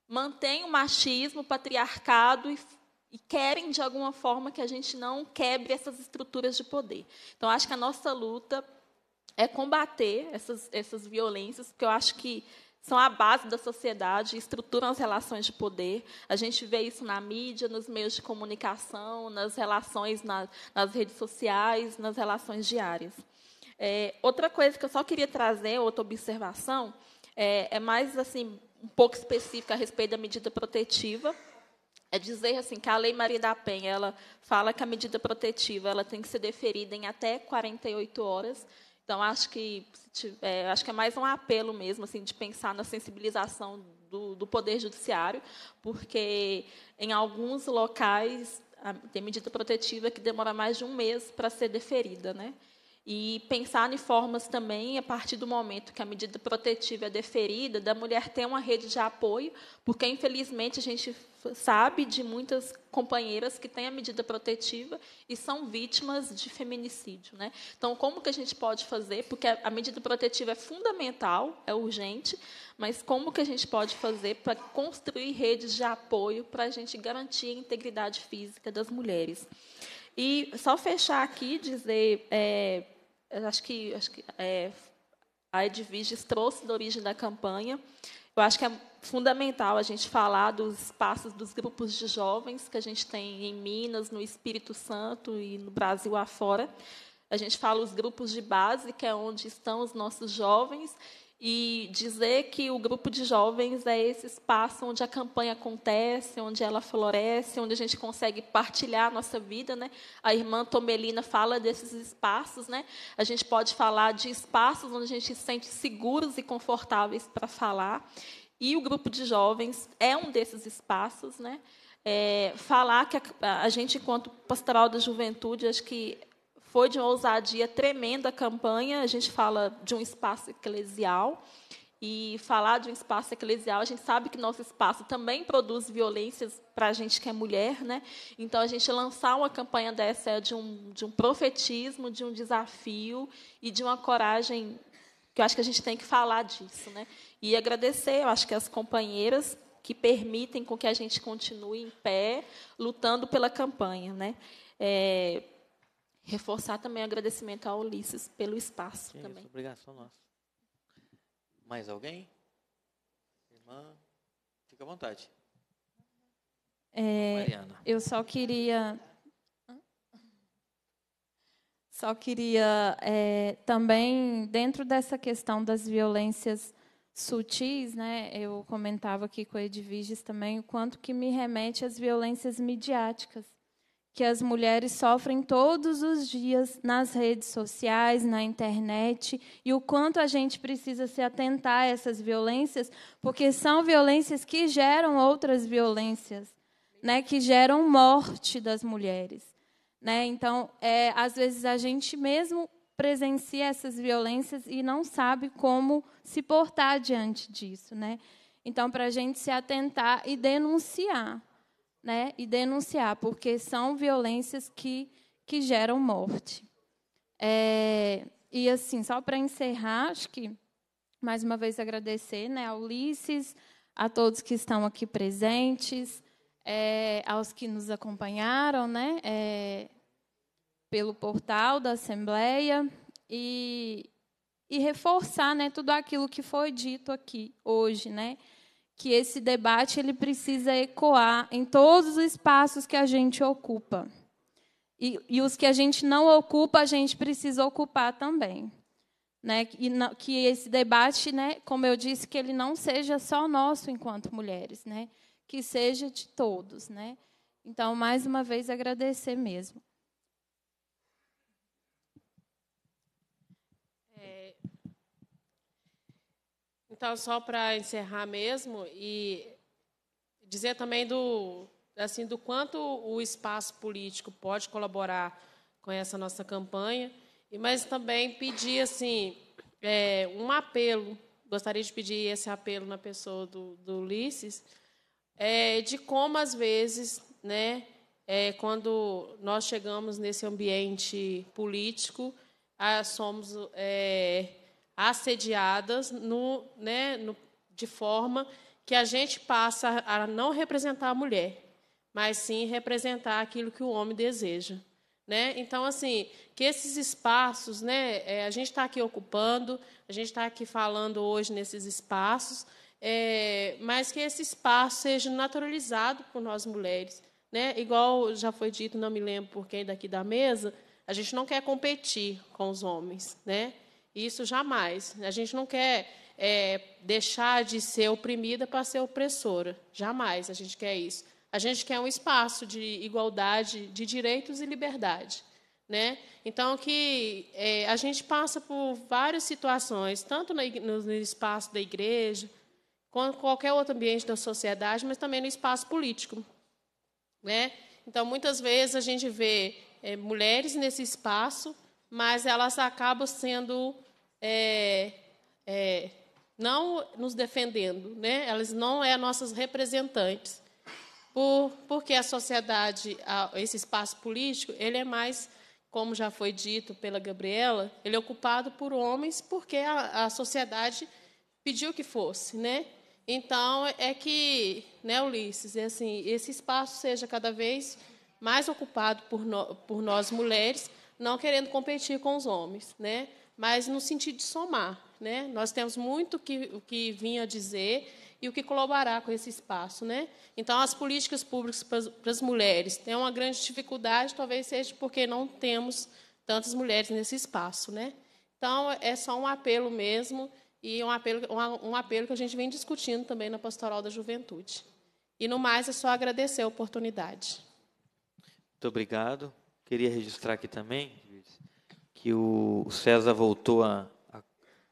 mantêm o machismo, o patriarcado e e querem, de alguma forma, que a gente não quebre essas estruturas de poder. Então, acho que a nossa luta é combater essas, essas violências, porque eu acho que são a base da sociedade, estruturam as relações de poder. A gente vê isso na mídia, nos meios de comunicação, nas relações na, nas redes sociais, nas relações diárias. É, outra coisa que eu só queria trazer, outra observação, é, é mais assim um pouco específica a respeito da medida protetiva é dizer assim que a Lei Maria da Penha ela fala que a medida protetiva ela tem que ser deferida em até 48 horas. Então acho que é, acho que é mais um apelo mesmo assim de pensar na sensibilização do, do poder judiciário, porque em alguns locais tem medida protetiva que demora mais de um mês para ser deferida, né? e pensar em formas também, a partir do momento que a medida protetiva é deferida, da mulher ter uma rede de apoio, porque, infelizmente, a gente sabe de muitas companheiras que têm a medida protetiva e são vítimas de feminicídio. Né? Então, como que a gente pode fazer? Porque a medida protetiva é fundamental, é urgente, mas como que a gente pode fazer para construir redes de apoio para a gente garantir a integridade física das mulheres? E só fechar aqui, dizer... É, eu acho que, acho que é, a Edviges trouxe da origem da campanha. Eu acho que é fundamental a gente falar dos espaços dos grupos de jovens que a gente tem em Minas, no Espírito Santo e no Brasil afora. A gente fala os grupos de base, que é onde estão os nossos jovens, e dizer que o grupo de jovens é esse espaço onde a campanha acontece, onde ela floresce, onde a gente consegue partilhar a nossa vida, né? A irmã Tomelina fala desses espaços, né? A gente pode falar de espaços onde a gente se sente seguros e confortáveis para falar. E o grupo de jovens é um desses espaços, né? É, falar que a, a, gente, enquanto pastoral da juventude, acho que foi de uma ousadia tremenda a campanha. A gente fala de um espaço eclesial. E falar de um espaço eclesial, a gente sabe que nosso espaço também produz violências para a gente que é mulher. Né? Então, a gente lançar uma campanha dessa é de um, de um profetismo, de um desafio e de uma coragem que eu acho que a gente tem que falar disso. Né? E agradecer, eu acho que as companheiras que permitem com que a gente continue em pé, lutando pela campanha. Né? É, reforçar também o agradecimento ao Ulisses pelo espaço que também. Isso, obrigação nossa. Mais alguém? Irmã, fica à vontade. É, Mariana. Eu só queria só queria é, também, dentro dessa questão das violências sutis, né, eu comentava aqui com a Edviges também o quanto que me remete às violências midiáticas que as mulheres sofrem todos os dias nas redes sociais, na internet, e o quanto a gente precisa se atentar a essas violências, porque são violências que geram outras violências, né, que geram morte das mulheres. Né? Então, é, às vezes, a gente mesmo presencia essas violências e não sabe como se portar diante disso. Né? Então, para a gente se atentar e denunciar né, e denunciar, porque são violências que, que geram morte. É, e, assim, só para encerrar, acho que, mais uma vez, agradecer né, a Ulisses, a todos que estão aqui presentes, é, aos que nos acompanharam né, é, pelo portal da Assembleia e, e reforçar né, tudo aquilo que foi dito aqui hoje, né? que esse debate ele precisa ecoar em todos os espaços que a gente ocupa. E, e os que a gente não ocupa, a gente precisa ocupar também. Né? E não, que esse debate, né, como eu disse, que ele não seja só nosso enquanto mulheres, né? que seja de todos. Né? Então, mais uma vez, agradecer mesmo. Então, só para encerrar mesmo e dizer também do assim do quanto o espaço político pode colaborar com essa nossa campanha, mas também pedir assim é, um apelo. Gostaria de pedir esse apelo na pessoa do, do Ulisses, é, de como às vezes, né, é, quando nós chegamos nesse ambiente político, a ah, somos é, assediadas no, né, no, de forma que a gente passa a não representar a mulher, mas sim representar aquilo que o homem deseja. Né? Então, assim, que esses espaços, né, é, a gente está aqui ocupando, a gente está aqui falando hoje nesses espaços, é, mas que esse espaço seja naturalizado por nós mulheres. Né? Igual já foi dito, não me lembro por quem daqui da mesa, a gente não quer competir com os homens. Né? Isso jamais. A gente não quer é, deixar de ser oprimida para ser opressora. Jamais a gente quer isso. A gente quer um espaço de igualdade de direitos e liberdade. Né? Então, que é, a gente passa por várias situações, tanto no, no espaço da igreja, quanto qualquer outro ambiente da sociedade, mas também no espaço político. Né? Então, muitas vezes a gente vê é, mulheres nesse espaço, mas elas acabam sendo é, é, não nos defendendo, né? elas não é nossas representantes, por, porque a sociedade, esse espaço político, ele é mais, como já foi dito pela Gabriela, ele é ocupado por homens porque a, a sociedade pediu que fosse, né? Então é que, né, Ulisses, é assim, esse espaço seja cada vez mais ocupado por, no, por nós mulheres, não querendo competir com os homens, né? mas no sentido de somar. Né? Nós temos muito que, o que vinha dizer e o que colaborar com esse espaço. Né? Então, as políticas públicas para as mulheres têm uma grande dificuldade, talvez seja porque não temos tantas mulheres nesse espaço. Né? Então, é só um apelo mesmo, e um apelo, um apelo que a gente vem discutindo também na Pastoral da Juventude. E, no mais, é só agradecer a oportunidade. Muito obrigado. Queria registrar aqui também que o, César voltou a, a,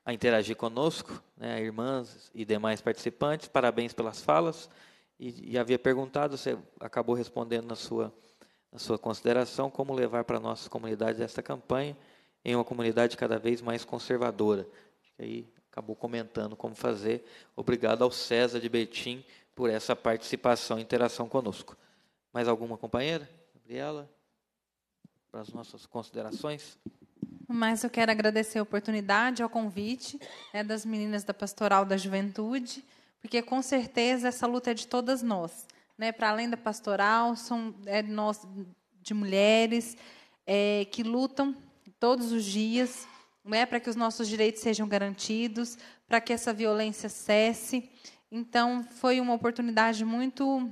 a interagir conosco, né, irmãs e demais participantes. Parabéns pelas falas. E, e havia perguntado, você acabou respondendo na sua, na sua consideração, como levar para nossas comunidades esta campanha em uma comunidade cada vez mais conservadora. Aí acabou comentando como fazer. Obrigado ao César de Betim por essa participação e interação conosco. Mais alguma companheira? Gabriela? Para as nossas considerações? Mas eu quero agradecer a oportunidade, ao convite né, das meninas da Pastoral da Juventude, porque com certeza essa luta é de todas nós. Né? Para além da pastoral, são é nós de mulheres é, que lutam todos os dias é para que os nossos direitos sejam garantidos, para que essa violência cesse. Então, foi uma oportunidade muito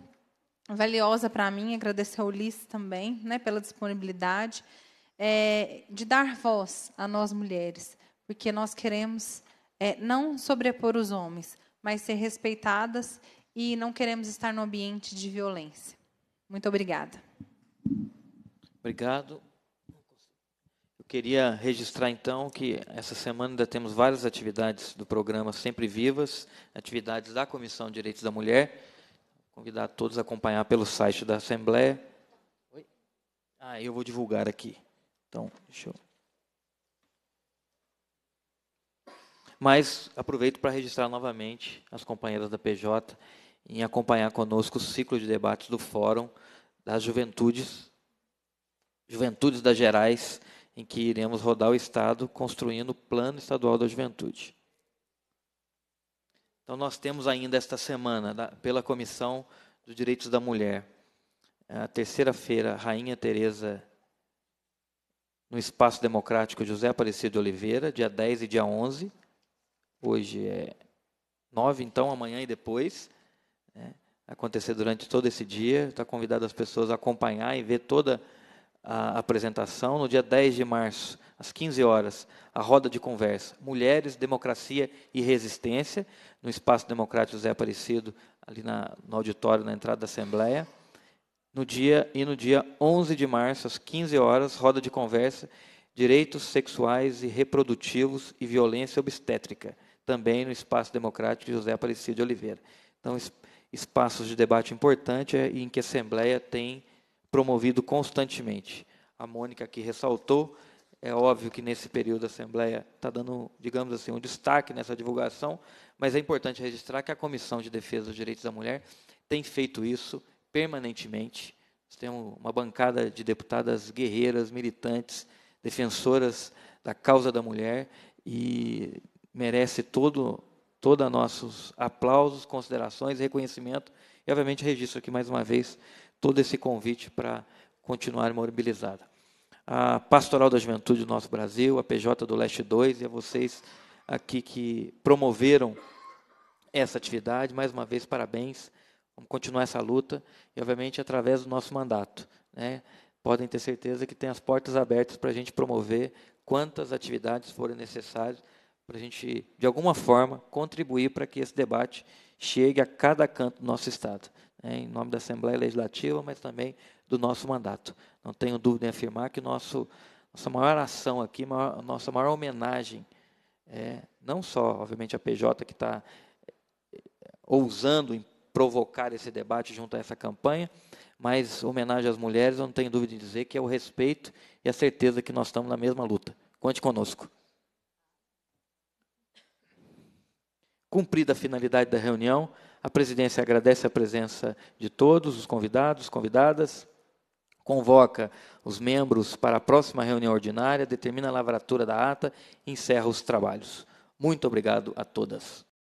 valiosa para mim, agradecer ao Ulisses também né, pela disponibilidade é, de dar voz a nós mulheres, porque nós queremos é, não sobrepor os homens, mas ser respeitadas e não queremos estar no ambiente de violência. Muito obrigada. Obrigado. Eu queria registrar então que essa semana ainda temos várias atividades do programa Sempre Vivas, atividades da Comissão de Direitos da Mulher. Convidar todos a acompanhar pelo site da Assembleia. Oi? Ah, eu vou divulgar aqui. Então, deixa eu. Mas aproveito para registrar novamente as companheiras da PJ em acompanhar conosco o ciclo de debates do Fórum das Juventudes, Juventudes das Gerais, em que iremos rodar o Estado construindo o Plano Estadual da Juventude. Então, nós temos ainda esta semana, da, pela Comissão dos Direitos da Mulher, a terceira-feira, Rainha Teresa no Espaço Democrático José Aparecido de Oliveira, dia 10 e dia 11. Hoje é 9, então, amanhã e depois. Né? Acontecer durante todo esse dia. Está convidado as pessoas a acompanhar e ver toda a apresentação. No dia 10 de março, às 15 horas, a roda de conversa Mulheres, Democracia e Resistência, no Espaço Democrático José Aparecido, ali na, no auditório, na entrada da Assembleia no dia e no dia 11 de março, às 15 horas, roda de conversa, direitos sexuais e reprodutivos e violência obstétrica, também no Espaço Democrático de José Aparecido de Oliveira. Então, espaços de debate importante é, e em que a Assembleia tem promovido constantemente. A Mônica aqui ressaltou, é óbvio que nesse período a Assembleia está dando, digamos assim, um destaque nessa divulgação, mas é importante registrar que a Comissão de Defesa dos Direitos da Mulher tem feito isso permanentemente. Nós temos uma bancada de deputadas guerreiras, militantes, defensoras da causa da mulher e merece todo todos nossos aplausos, considerações, reconhecimento e obviamente registro aqui mais uma vez todo esse convite para continuar mobilizada. A Pastoral da Juventude do Nosso Brasil, a PJ do Leste 2 e a vocês aqui que promoveram essa atividade, mais uma vez parabéns Vamos continuar essa luta e, obviamente, através do nosso mandato. Né? Podem ter certeza que tem as portas abertas para a gente promover quantas atividades forem necessárias para a gente, de alguma forma, contribuir para que esse debate chegue a cada canto do nosso Estado, né? em nome da Assembleia Legislativa, mas também do nosso mandato. Não tenho dúvida em afirmar que nosso, nossa maior ação aqui, maior, nossa maior homenagem, é, não só, obviamente, a PJ que está é, ousando provocar esse debate junto a essa campanha, mas homenagem às mulheres, eu não tenho dúvida em dizer que é o respeito e a certeza que nós estamos na mesma luta. Conte conosco. Cumprida a finalidade da reunião, a presidência agradece a presença de todos os convidados, convidadas, convoca os membros para a próxima reunião ordinária, determina a lavratura da ata e encerra os trabalhos. Muito obrigado a todas.